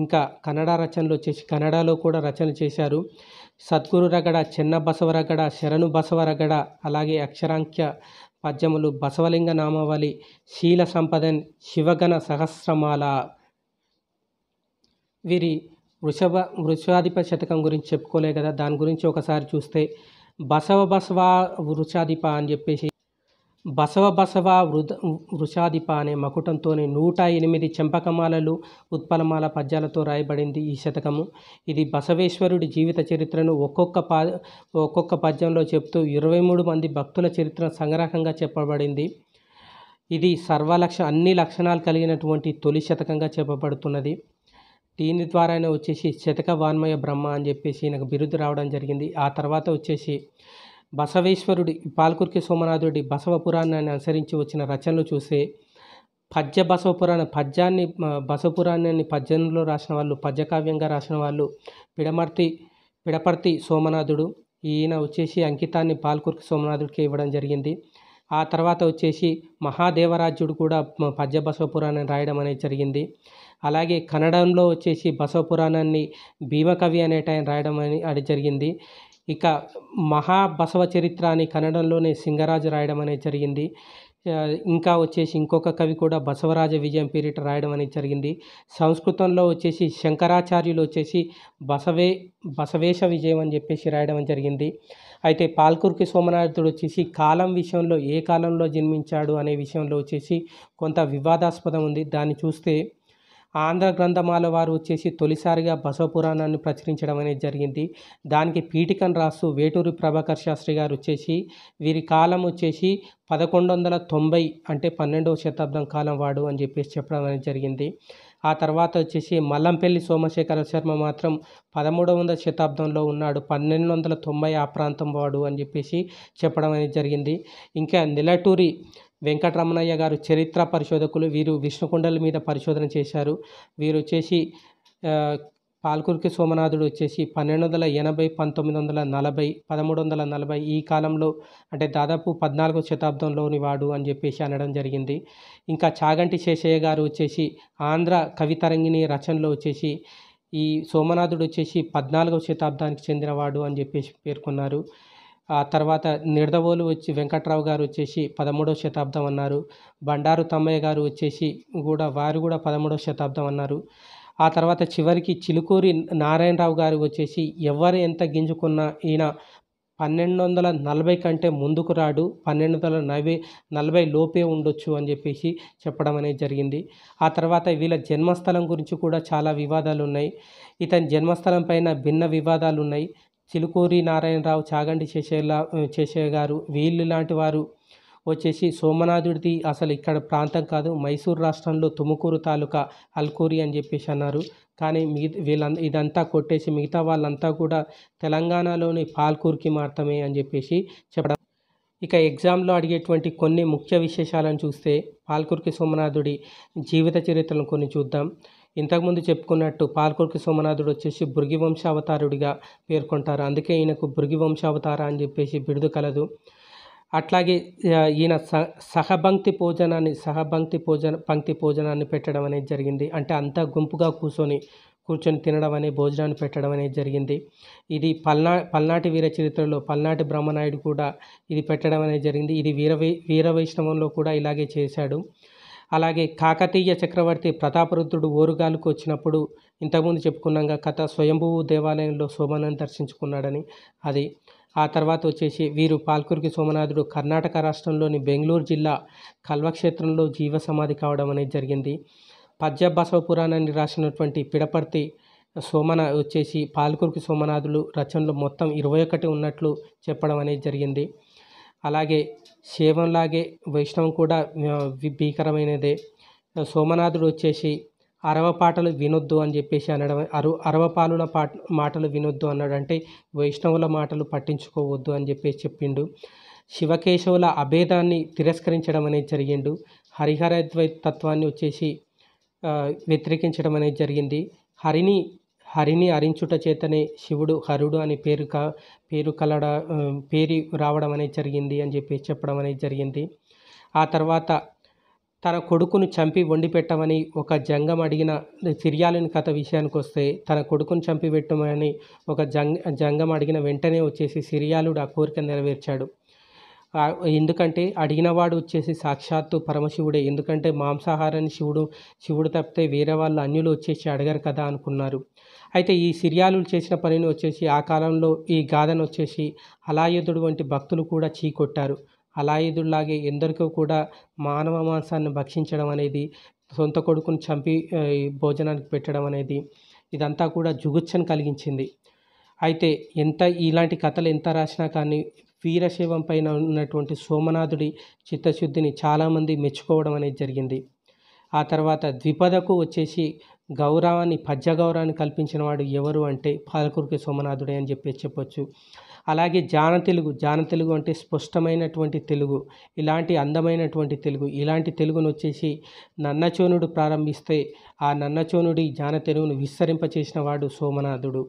ఇంకా కన్నడ రచనలు వచ్చేసి కన్నడలో కూడా రచన చేశారు సద్గురు రగడ చిన్న బసవరగడ శరణు బసవరగడ అలాగే అక్షరాంక్య పద్యములు బసవలింగ నామావళి శీల సంపదన్ శివగణ సహస్రమాల వీరి వృషభ వృషాధిప శతకం గురించి చెప్పుకోలే కదా దాని గురించి ఒకసారి చూస్తే బసవ బసవ వృషాధిప అని చెప్పేసి బసవ బసవ వృధ వృషాధిప అనే మకుటంతోనే నూట ఎనిమిది చెంపకమాలలు ఉత్పలమాల పద్యాలతో రాయబడింది ఈ శతకము ఇది బసవేశ్వరుడి జీవిత చరిత్రను ఒక్కొక్క పా ఒక్కొక్క పద్యంలో చెప్తూ ఇరవై మూడు మంది భక్తుల చరిత్ర సంగ్రహంగా చెప్పబడింది ఇది సర్వలక్ష అన్ని లక్షణాలు కలిగినటువంటి తొలి శతకంగా చెప్పబడుతున్నది దీని ద్వారానే వచ్చేసి శతక వాన్మయ బ్రహ్మ అని చెప్పేసి నాకు బిరుదు రావడం జరిగింది ఆ తర్వాత వచ్చేసి బసవేశ్వరుడి పాల్కుర్కి సోమనాథుడి బసవ పురాణాన్ని అనుసరించి వచ్చిన రచనలు చూసే పద్య బసవ పురాణ పద్యాన్ని బసపురాణాన్ని పద్యంలో రాసిన వాళ్ళు పద్యకావ్యంగా రాసిన వాళ్ళు పిడమర్తి పిడపర్తి సోమనాథుడు ఈయన వచ్చేసి అంకితాన్ని పాల్కుర్కి సోమనాథుడికి ఇవ్వడం జరిగింది ఆ తర్వాత వచ్చేసి మహాదేవరాజ్యుడు కూడా పద్య బసవ పురాణాన్ని రాయడం అనేది జరిగింది అలాగే కన్నడంలో వచ్చేసి బసవపురాణాన్ని భీమకవి అనేట ఆయన రాయడం అని అది జరిగింది ఇక మహాబసవ చరిత్ర అని కన్నడంలోనే సింగరాజు రాయడం అనేది జరిగింది ఇంకా వచ్చేసి ఇంకొక కవి కూడా బసవరాజ విజయం పేరిట రాయడం అనేది జరిగింది సంస్కృతంలో వచ్చేసి శంకరాచార్యులు వచ్చేసి బసవే బసవేశ విజయం అని చెప్పేసి రాయడం జరిగింది అయితే పాల్కూర్కి సోమనాథుడు వచ్చేసి కాలం విషయంలో ఏ కాలంలో జన్మించాడు అనే విషయంలో వచ్చేసి కొంత వివాదాస్పదం ఉంది దాన్ని చూస్తే ఆంధ్ర గ్రంథమాల వారు వచ్చేసి తొలిసారిగా బసవ పురాణాన్ని ప్రచురించడం అనేది జరిగింది దానికి పీఠికను రాస్తూ వేటూరి ప్రభాకర్ శాస్త్రి గారు వచ్చేసి వీరి కాలం వచ్చేసి పదకొండు వందల తొంభై అంటే పన్నెండవ శతాబ్దం కాలం వాడు అని చెప్పేసి చెప్పడం అనేది జరిగింది ఆ తర్వాత వచ్చేసి మల్లంపల్లి సోమశేఖర శర్మ మాత్రం పదమూడవ వందల శతాబ్దంలో ఉన్నాడు పన్నెండు వందల తొంభై ఆ ప్రాంతం వాడు అని చెప్పేసి చెప్పడం అనేది జరిగింది ఇంకా నిలటూరి వెంకటరమణయ్య గారు చరిత్ర పరిశోధకులు వీరు విష్ణుకొండల మీద పరిశోధన చేశారు వీరు వచ్చేసి పాల్కుర్కి సోమనాథుడు వచ్చేసి పన్నెండు వందల ఎనభై పంతొమ్మిది వందల నలభై పదమూడు వందల నలభై ఈ కాలంలో అంటే దాదాపు పద్నాలుగో శతాబ్దంలోని వాడు అని చెప్పేసి అనడం జరిగింది ఇంకా చాగంటి శేషయ్య గారు వచ్చేసి ఆంధ్ర కవితరంగిణి రచనలో వచ్చేసి ఈ సోమనాథుడు వచ్చేసి పద్నాలుగవ శతాబ్దానికి చెందినవాడు అని చెప్పేసి పేర్కొన్నారు ఆ తర్వాత నిడదవోలు వచ్చి వెంకట్రావు గారు వచ్చేసి పదమూడవ శతాబ్దం అన్నారు బండారు తమ్మయ్య గారు వచ్చేసి కూడా వారు కూడా పదమూడవ శతాబ్దం అన్నారు ఆ తర్వాత చివరికి చిలుకూరి నారాయణరావు గారు వచ్చేసి ఎవరు ఎంత గింజుకున్నా ఈయన పన్నెండు వందల నలభై కంటే ముందుకు రాడు పన్నెండు వందల నలభై నలభై లోపే ఉండొచ్చు అని చెప్పేసి చెప్పడం అనేది జరిగింది ఆ తర్వాత వీళ్ళ జన్మస్థలం గురించి కూడా చాలా వివాదాలు ఉన్నాయి ఇతని జన్మస్థలం పైన భిన్న వివాదాలు ఉన్నాయి చిలుకూరి నారాయణరావు చాగండి చేసేలా చేసే గారు వీళ్ళు లాంటి వారు వచ్చేసి సోమనాథుడిది అసలు ఇక్కడ ప్రాంతం కాదు మైసూరు రాష్ట్రంలో తుముకూరు తాలూకా అల్కూరి అని చెప్పేసి అన్నారు కానీ మిగ వీళ్ళ ఇదంతా కొట్టేసి మిగతా వాళ్ళంతా కూడా తెలంగాణలోని పాల్కూర్కి మాత్రమే అని చెప్పేసి చెప్పడం ఇక ఎగ్జామ్లో అడిగేటువంటి కొన్ని ముఖ్య విశేషాలను చూస్తే పాల్కుర్కి సోమనాథుడి జీవిత చరిత్రను కొన్ని చూద్దాం ఇంతకుముందు చెప్పుకున్నట్టు పాల్కుర్కి సోమనాథుడు వచ్చేసి భృగి వంశావతారుడిగా పేర్కొంటారు అందుకే ఈయనకు భృగి వంశావతార అని చెప్పేసి బిడుదు కలదు అట్లాగే ఈయన స సహభంక్తి భోజనాన్ని సహభంక్తి భోజన పంక్తి భోజనాన్ని పెట్టడం అనేది జరిగింది అంటే అంతా గుంపుగా కూర్చొని కూర్చొని తినడం అనే భోజనాన్ని పెట్టడం అనేది జరిగింది ఇది పల్నా పల్నాటి వీర చరిత్రలో పల్నాటి బ్రహ్మనాయుడు కూడా ఇది పెట్టడం అనేది జరిగింది ఇది వీర వీర వైష్ణవంలో కూడా ఇలాగే చేశాడు అలాగే కాకతీయ చక్రవర్తి ప్రతాపరుద్రుడు ఓరుగాలుకు వచ్చినప్పుడు ఇంతకుముందు చెప్పుకున్నాం కథ స్వయంభూ దేవాలయంలో సోమనాన్ని దర్శించుకున్నాడని అది ఆ తర్వాత వచ్చేసి వీరు పాల్కురికి సోమనాథుడు కర్ణాటక రాష్ట్రంలోని బెంగళూరు జిల్లా కల్వక్షేత్రంలో జీవ సమాధి కావడం అనేది జరిగింది పద్య బసవ పురాణాన్ని రాసినటువంటి పిడపర్తి సోమన వచ్చేసి పాల్కురికి సోమనాథులు రచనలు మొత్తం ఇరవై ఒకటి ఉన్నట్లు చెప్పడం అనేది జరిగింది అలాగే శివంలాగే వైష్ణవం కూడా భీకరమైనదే సోమనాథుడు వచ్చేసి అరవ పాటలు వినొద్దు అని చెప్పేసి అనడం అరు అరవ పాట మాటలు వినొద్దు అన్నాడు అంటే వైష్ణవుల మాటలు పట్టించుకోవద్దు అని చెప్పేసి చెప్పిండు శివకేశవుల అభేదాన్ని తిరస్కరించడం అనేది జరిగిండు హరిహరద్వై తత్వాన్ని వచ్చేసి వ్యతిరేకించడం అనేది జరిగింది హరిని హరిని హరించుట చేతనే శివుడు హరుడు అని పేరు కా పేరు కలడ పేరు రావడం అనేది జరిగింది అని చెప్పి చెప్పడం అనేది జరిగింది ఆ తర్వాత తన కొడుకును చంపి వండి పెట్టమని ఒక జంగం అడిగిన సిరియాలని కథ విషయానికి వస్తే తన కొడుకును చంపి పెట్టమని ఒక జంగ జంగం అడిగిన వెంటనే వచ్చేసి సిరియాలుడు ఆ కోరిక నెరవేర్చాడు ఎందుకంటే అడిగినవాడు వచ్చేసి సాక్షాత్తు పరమశివుడే ఎందుకంటే మాంసాహారాన్ని శివుడు శివుడు తప్పితే వేరే వాళ్ళు అన్యులు వచ్చేసి అడగరు కదా అనుకున్నారు అయితే ఈ సిరియాలు చేసిన పనిని వచ్చేసి ఆ కాలంలో ఈ గాథను వచ్చేసి అలాయుధుడు వంటి భక్తులు కూడా చీకొట్టారు అలాయుధుడిలాగే ఎందరికీ కూడా మానవ మాంసాన్ని భక్షించడం అనేది సొంత కొడుకును చంపి భోజనానికి పెట్టడం అనేది ఇదంతా కూడా జుగుచ్చను కలిగించింది అయితే ఎంత ఇలాంటి కథలు ఎంత రాసినా కానీ వీరశైవం పైన ఉన్నటువంటి సోమనాథుడి చిత్తశుద్ధిని చాలామంది మెచ్చుకోవడం అనేది జరిగింది ఆ తర్వాత ద్విపదకు వచ్చేసి గౌరవాన్ని పద్య గౌరవాన్ని కల్పించిన వాడు ఎవరు అంటే పాలకురికి సోమనాథుడే అని చెప్పి చెప్పొచ్చు అలాగే జాన తెలుగు జాన తెలుగు అంటే స్పష్టమైనటువంటి తెలుగు ఇలాంటి అందమైనటువంటి తెలుగు ఇలాంటి తెలుగును వచ్చేసి నన్నచోనుడు ప్రారంభిస్తే ఆ నన్నచోనుడి జాన తెలుగును విస్తరింపచేసిన వాడు సోమనాథుడు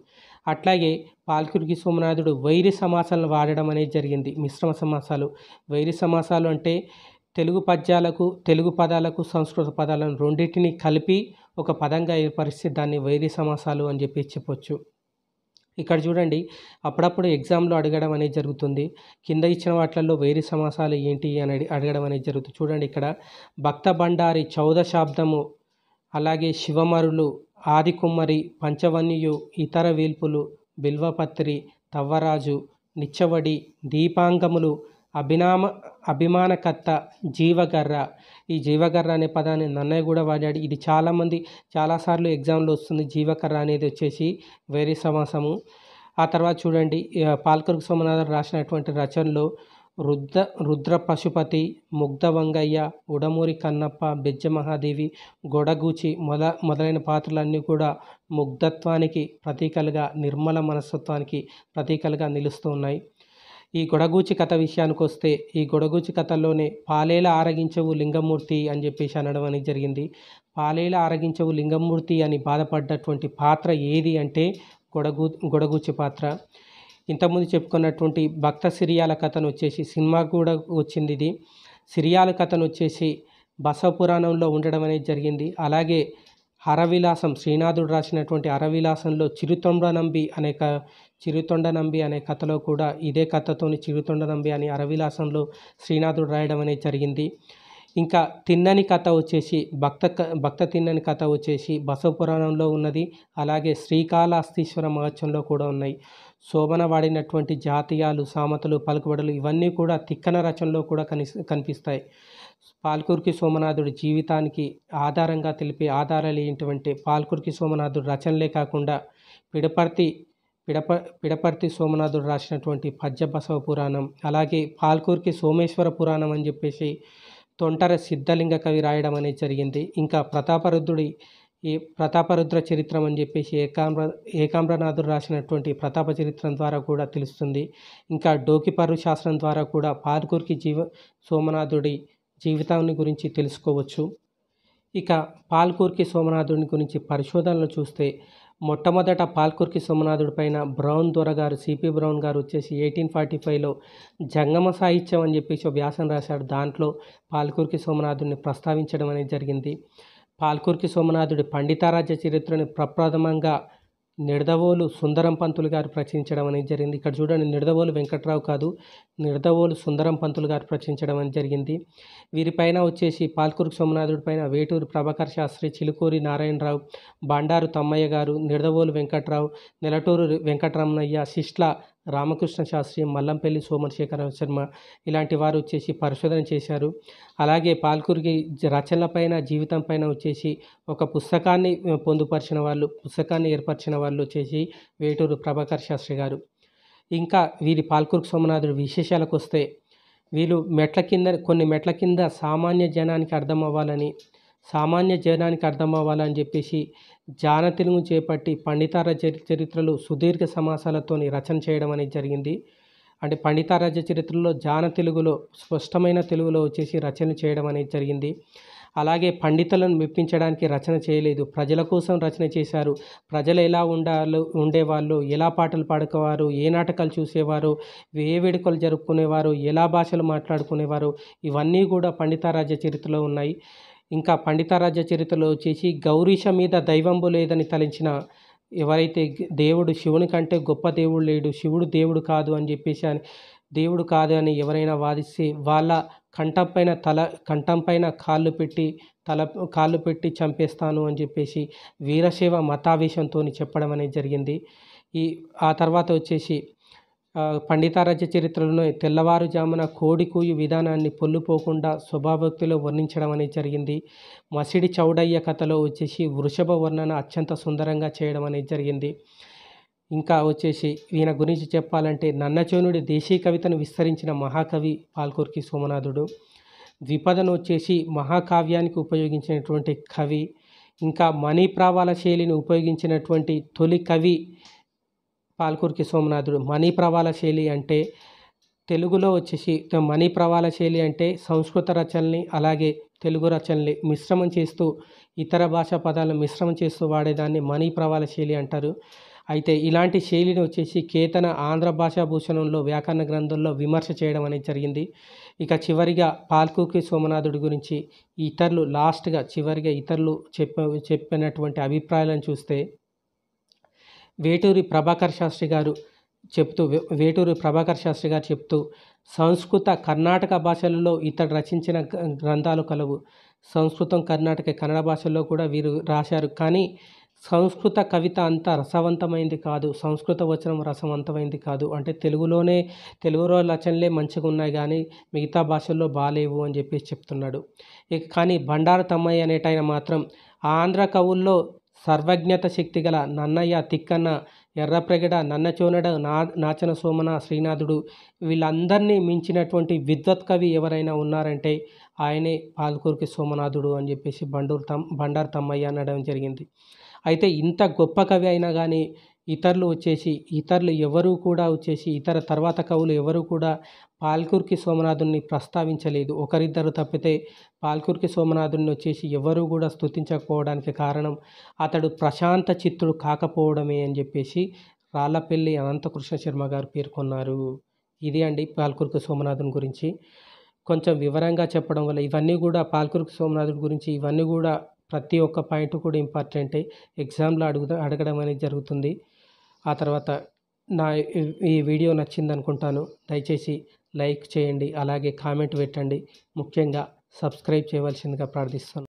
అట్లాగే పాల్కురికి సోమనాథుడు వైరి సమాసాలను వాడడం అనేది జరిగింది మిశ్రమ సమాసాలు వైరి సమాసాలు అంటే తెలుగు పద్యాలకు తెలుగు పదాలకు సంస్కృత పదాలను రెండింటిని కలిపి ఒక పదంగా ఏర్పరిస్తే దాన్ని వైరి సమాసాలు అని చెప్పి చెప్పొచ్చు ఇక్కడ చూడండి అప్పుడప్పుడు ఎగ్జామ్లో అడగడం అనేది జరుగుతుంది కింద ఇచ్చిన వాటిల్లో వైరి సమాసాలు ఏంటి అని అడగడం అనేది జరుగుతుంది చూడండి ఇక్కడ భక్త భండారి చౌద శాబ్దము అలాగే శివమరులు ఆదికుమ్మరి పంచవన్యు ఇతర వీల్పులు బిల్వపత్రి తవ్వరాజు నిచ్చవడి దీపాంగములు అభినామ అభిమానకర్త జీవగర్ర ఈ జీవగర్ర అనే పదాన్ని నన్నయ్య కూడా వాడాడు ఇది చాలామంది చాలాసార్లు ఎగ్జామ్లో వస్తుంది జీవకర్ర అనేది వచ్చేసి వేరే సమాసము ఆ తర్వాత చూడండి పాల్కరుకు సోమనాథం రాసినటువంటి రచనలో రుద్ర రుద్ర పశుపతి ముగ్ధవంగయ్య ఉడమూరి కన్నప్ప బిజ్జ మహాదేవి గొడగూచి మొద మొదలైన పాత్రలన్నీ కూడా ముగ్ధత్వానికి ప్రతీకలుగా నిర్మల మనస్తత్వానికి ప్రతీకలుగా నిలుస్తూ ఉన్నాయి ఈ గొడగూచి కథ విషయానికి వస్తే ఈ గొడగూచి కథలోనే పాలేల ఆరగించవు లింగమూర్తి అని చెప్పేసి అనడం అనేది జరిగింది పాలేల ఆరగించవు లింగమూర్తి అని బాధపడ్డటువంటి పాత్ర ఏది అంటే గొడగూ గొడగూచి పాత్ర ఇంతకుముందు చెప్పుకున్నటువంటి భక్త సిరియాల కథను వచ్చేసి సినిమా కూడా వచ్చింది ఇది సిరియాల కథను వచ్చేసి బసవపురాణంలో ఉండడం అనేది జరిగింది అలాగే హరవిలాసం శ్రీనాథుడు రాసినటువంటి హరవిలాసంలో చిరుతొండ నంబి అనే క చిరుతొండ నంబి అనే కథలో కూడా ఇదే కథతోని చిరుతొండ నంబి అని హరవిలాసంలో శ్రీనాథుడు రాయడం అనేది జరిగింది ఇంకా తిన్నని కథ వచ్చేసి భక్త భక్త తిన్నని కథ వచ్చేసి బసవపురాణంలో ఉన్నది అలాగే శ్రీకాళహస్తీశ్వర మహత్యంలో కూడా ఉన్నాయి శోభన వాడినటువంటి జాతీయాలు సామతలు పలుకుబడులు ఇవన్నీ కూడా తిక్కన రచనలో కూడా కని కనిపిస్తాయి పాల్కురికి సోమనాథుడి జీవితానికి ఆధారంగా తెలిపే ఆధారాలు ఏంటంటే పాల్కురికి సోమనాథుడు రచనలే కాకుండా పిడపర్తి పిడప పిడపర్తి సోమనాథుడు రాసినటువంటి పద్య బసవ పురాణం అలాగే పాల్కూర్కి సోమేశ్వర పురాణం అని చెప్పేసి తొంటర సిద్ధలింగ కవి రాయడం అనేది జరిగింది ఇంకా ప్రతాపరుద్రుడి ఈ ప్రతాపరుద్ర చరిత్రం అని చెప్పేసి ఏకాంబ్ర ఏకాంబ్రనాథుడు రాసినటువంటి ప్రతాప చరిత్రం ద్వారా కూడా తెలుస్తుంది ఇంకా డోకిపరు శాస్త్రం ద్వారా కూడా పాల్కూర్కి జీవ సోమనాథుడి జీవితాన్ని గురించి తెలుసుకోవచ్చు ఇక పాల్కూర్కి సోమనాథుడిని గురించి పరిశోధనలు చూస్తే మొట్టమొదట పాల్కుర్కి సోమనాథుడి పైన బ్రౌన్ దొర గారు సిపి బ్రౌన్ గారు వచ్చేసి ఎయిటీన్ ఫార్టీ ఫైవ్లో జంగమ సాహిత్యం అని చెప్పేసి వ్యాసం రాశాడు దాంట్లో పాల్కుర్కి సోమనాథుడిని ప్రస్తావించడం అనేది జరిగింది పాల్కుర్కి సోమనాథుడి పండితారాజ్య చరిత్రని ప్రప్రథమంగా నిడదవోలు సుందరం పంతులు గారు ప్రచురించడం అనేది జరిగింది ఇక్కడ చూడండి నిడదవోలు వెంకట్రావు కాదు నిడదవోలు సుందరం పంతులు గారు ప్రచురించడం అనేది జరిగింది వీరిపైన వచ్చేసి పాల్కూరు సోమనాథుడి పైన వేటూరు ప్రభాకర్ శాస్త్రి చిలుకూరి నారాయణరావు బండారు తమ్మయ్య గారు నిడదవోలు వెంకట్రావు నెలటూరు వెంకటరమణయ్య శిష్ల రామకృష్ణ శాస్త్రి మల్లంపల్లి సోమశేఖర శర్మ ఇలాంటి వారు వచ్చేసి పరిశోధన చేశారు అలాగే పాల్కురికి రచనలపైన జీవితం పైన వచ్చేసి ఒక పుస్తకాన్ని పొందుపరిచిన వాళ్ళు పుస్తకాన్ని ఏర్పరిచిన వాళ్ళు వచ్చేసి వేటూరు ప్రభాకర్ శాస్త్రి గారు ఇంకా వీరి పాల్కూరు సోమనాథుడు విశేషాలకు వస్తే వీళ్ళు మెట్ల కింద కొన్ని మెట్ల కింద సామాన్య జనానికి అర్థం అవ్వాలని సామాన్య జనానికి అర్థం అవ్వాలని చెప్పేసి జాన తెలుగు చేపట్టి పండితార చరిత్రలు సుదీర్ఘ సమాసాలతో రచన చేయడం అనేది జరిగింది అంటే పండితారజ చరిత్రలో జాన తెలుగులో స్పష్టమైన తెలుగులో వచ్చేసి రచన చేయడం అనేది జరిగింది అలాగే పండితులను మెప్పించడానికి రచన చేయలేదు ప్రజల కోసం రచన చేశారు ప్రజలు ఎలా ఉండాలో ఉండేవాళ్ళు ఎలా పాటలు పాడుకోవారు ఏ నాటకాలు చూసేవారు ఏ వేడుకలు జరుపుకునేవారు ఎలా భాషలు మాట్లాడుకునేవారు ఇవన్నీ కూడా పండితారాజ్య చరిత్రలో ఉన్నాయి ఇంకా పండితారాజ్య చరిత్రలో వచ్చేసి గౌరీష మీద దైవంబు లేదని తలించిన ఎవరైతే దేవుడు శివుని కంటే గొప్ప దేవుడు లేడు శివుడు దేవుడు కాదు అని చెప్పేసి అని దేవుడు కాదు అని ఎవరైనా వాదిస్తే వాళ్ళ కంఠం పైన తల కంఠం పైన కాళ్ళు పెట్టి తల కాళ్ళు పెట్టి చంపేస్తాను అని చెప్పేసి వీరశైవ మతావేశంతో చెప్పడం అనేది జరిగింది ఈ ఆ తర్వాత వచ్చేసి పండితారాజ్య చరిత్రలోనే తెల్లవారుజామున కోడి కూయు విధానాన్ని పొల్లుపోకుండా స్వభాభక్తిలో వర్ణించడం అనేది జరిగింది మసిడి చౌడయ్య కథలో వచ్చేసి వృషభ వర్ణన అత్యంత సుందరంగా చేయడం అనేది జరిగింది ఇంకా వచ్చేసి ఈయన గురించి చెప్పాలంటే నన్నచోనుడి దేశీ కవితను విస్తరించిన మహాకవి పాల్కూర్కి సోమనాథుడు ద్విపదను వచ్చేసి మహాకావ్యానికి ఉపయోగించినటువంటి కవి ఇంకా మణిప్రావాల శైలిని ఉపయోగించినటువంటి తొలి కవి పాల్కూర్కి సోమనాథుడు మణిప్రవాల శైలి అంటే తెలుగులో వచ్చేసి మణిప్రవాల శైలి అంటే సంస్కృత రచనల్ని అలాగే తెలుగు రచనల్ని మిశ్రమం చేస్తూ ఇతర భాషా పదాలను మిశ్రమం చేస్తూ వాడేదాన్ని మణిప్రవాల శైలి అంటారు అయితే ఇలాంటి శైలిని వచ్చేసి కేతన ఆంధ్ర భాషా భూషణంలో వ్యాకరణ గ్రంథంలో విమర్శ చేయడం అనేది జరిగింది ఇక చివరిగా పాల్కూకి సోమనాథుడి గురించి ఇతరులు లాస్ట్గా చివరిగా ఇతరులు చెప్ప చెప్పినటువంటి అభిప్రాయాలను చూస్తే వేటూరి ప్రభాకర్ శాస్త్రి గారు చెప్తూ వేటూరి ప్రభాకర్ శాస్త్రి గారు చెప్తూ సంస్కృత కర్ణాటక భాషలలో ఇతడు రచించిన గ్రంథాలు కలవు సంస్కృతం కర్ణాటక కన్నడ భాషల్లో కూడా వీరు రాశారు కానీ సంస్కృత కవిత అంత రసవంతమైంది కాదు సంస్కృత వచనం రసవంతమైంది కాదు అంటే తెలుగులోనే తెలుగు రచనలే మంచిగా ఉన్నాయి కానీ మిగతా భాషల్లో బాగాలేవు అని చెప్పేసి చెప్తున్నాడు ఇక కానీ బండార తమ్మయ్య అనేటైన మాత్రం ఆంధ్ర కవుల్లో సర్వజ్ఞత శక్తి గల నన్నయ్య తిక్కన్న ఎర్రప్రగడ నన్నచోనడ నా నాచన సోమన శ్రీనాథుడు వీళ్ళందరినీ మించినటువంటి విద్వత్ కవి ఎవరైనా ఉన్నారంటే ఆయనే పాలకూరికి సోమనాథుడు అని చెప్పేసి బండూరు తమ్ బండారు తమ్మయ్య అనడం జరిగింది అయితే ఇంత గొప్ప కవి అయినా కానీ ఇతరులు వచ్చేసి ఇతరులు ఎవరు కూడా వచ్చేసి ఇతర తర్వాత కవులు ఎవరు కూడా పాల్కూర్కి సోమనాథుని ప్రస్తావించలేదు ఒకరిద్దరు తప్పితే పాల్కూర్కి సోమనాథుని వచ్చేసి ఎవరు కూడా స్థుతించకపోవడానికి కారణం అతడు ప్రశాంత చిత్తుడు కాకపోవడమే అని చెప్పేసి రాళ్ళపల్లి అనంతకృష్ణ శర్మ గారు పేర్కొన్నారు ఇది అండి పాల్కూర్కి సోమనాథుని గురించి కొంచెం వివరంగా చెప్పడం వల్ల ఇవన్నీ కూడా పాల్కురుకు సోమనాథుడి గురించి ఇవన్నీ కూడా ప్రతి ఒక్క పాయింట్ కూడా ఇంపార్టెంటే ఎగ్జామ్లో అడుగు అడగడం అనేది జరుగుతుంది ఆ తర్వాత నా ఈ వీడియో నచ్చింది అనుకుంటాను దయచేసి లైక్ చేయండి అలాగే కామెంట్ పెట్టండి ముఖ్యంగా సబ్స్క్రైబ్ చేయవలసిందిగా ప్రార్థిస్తాను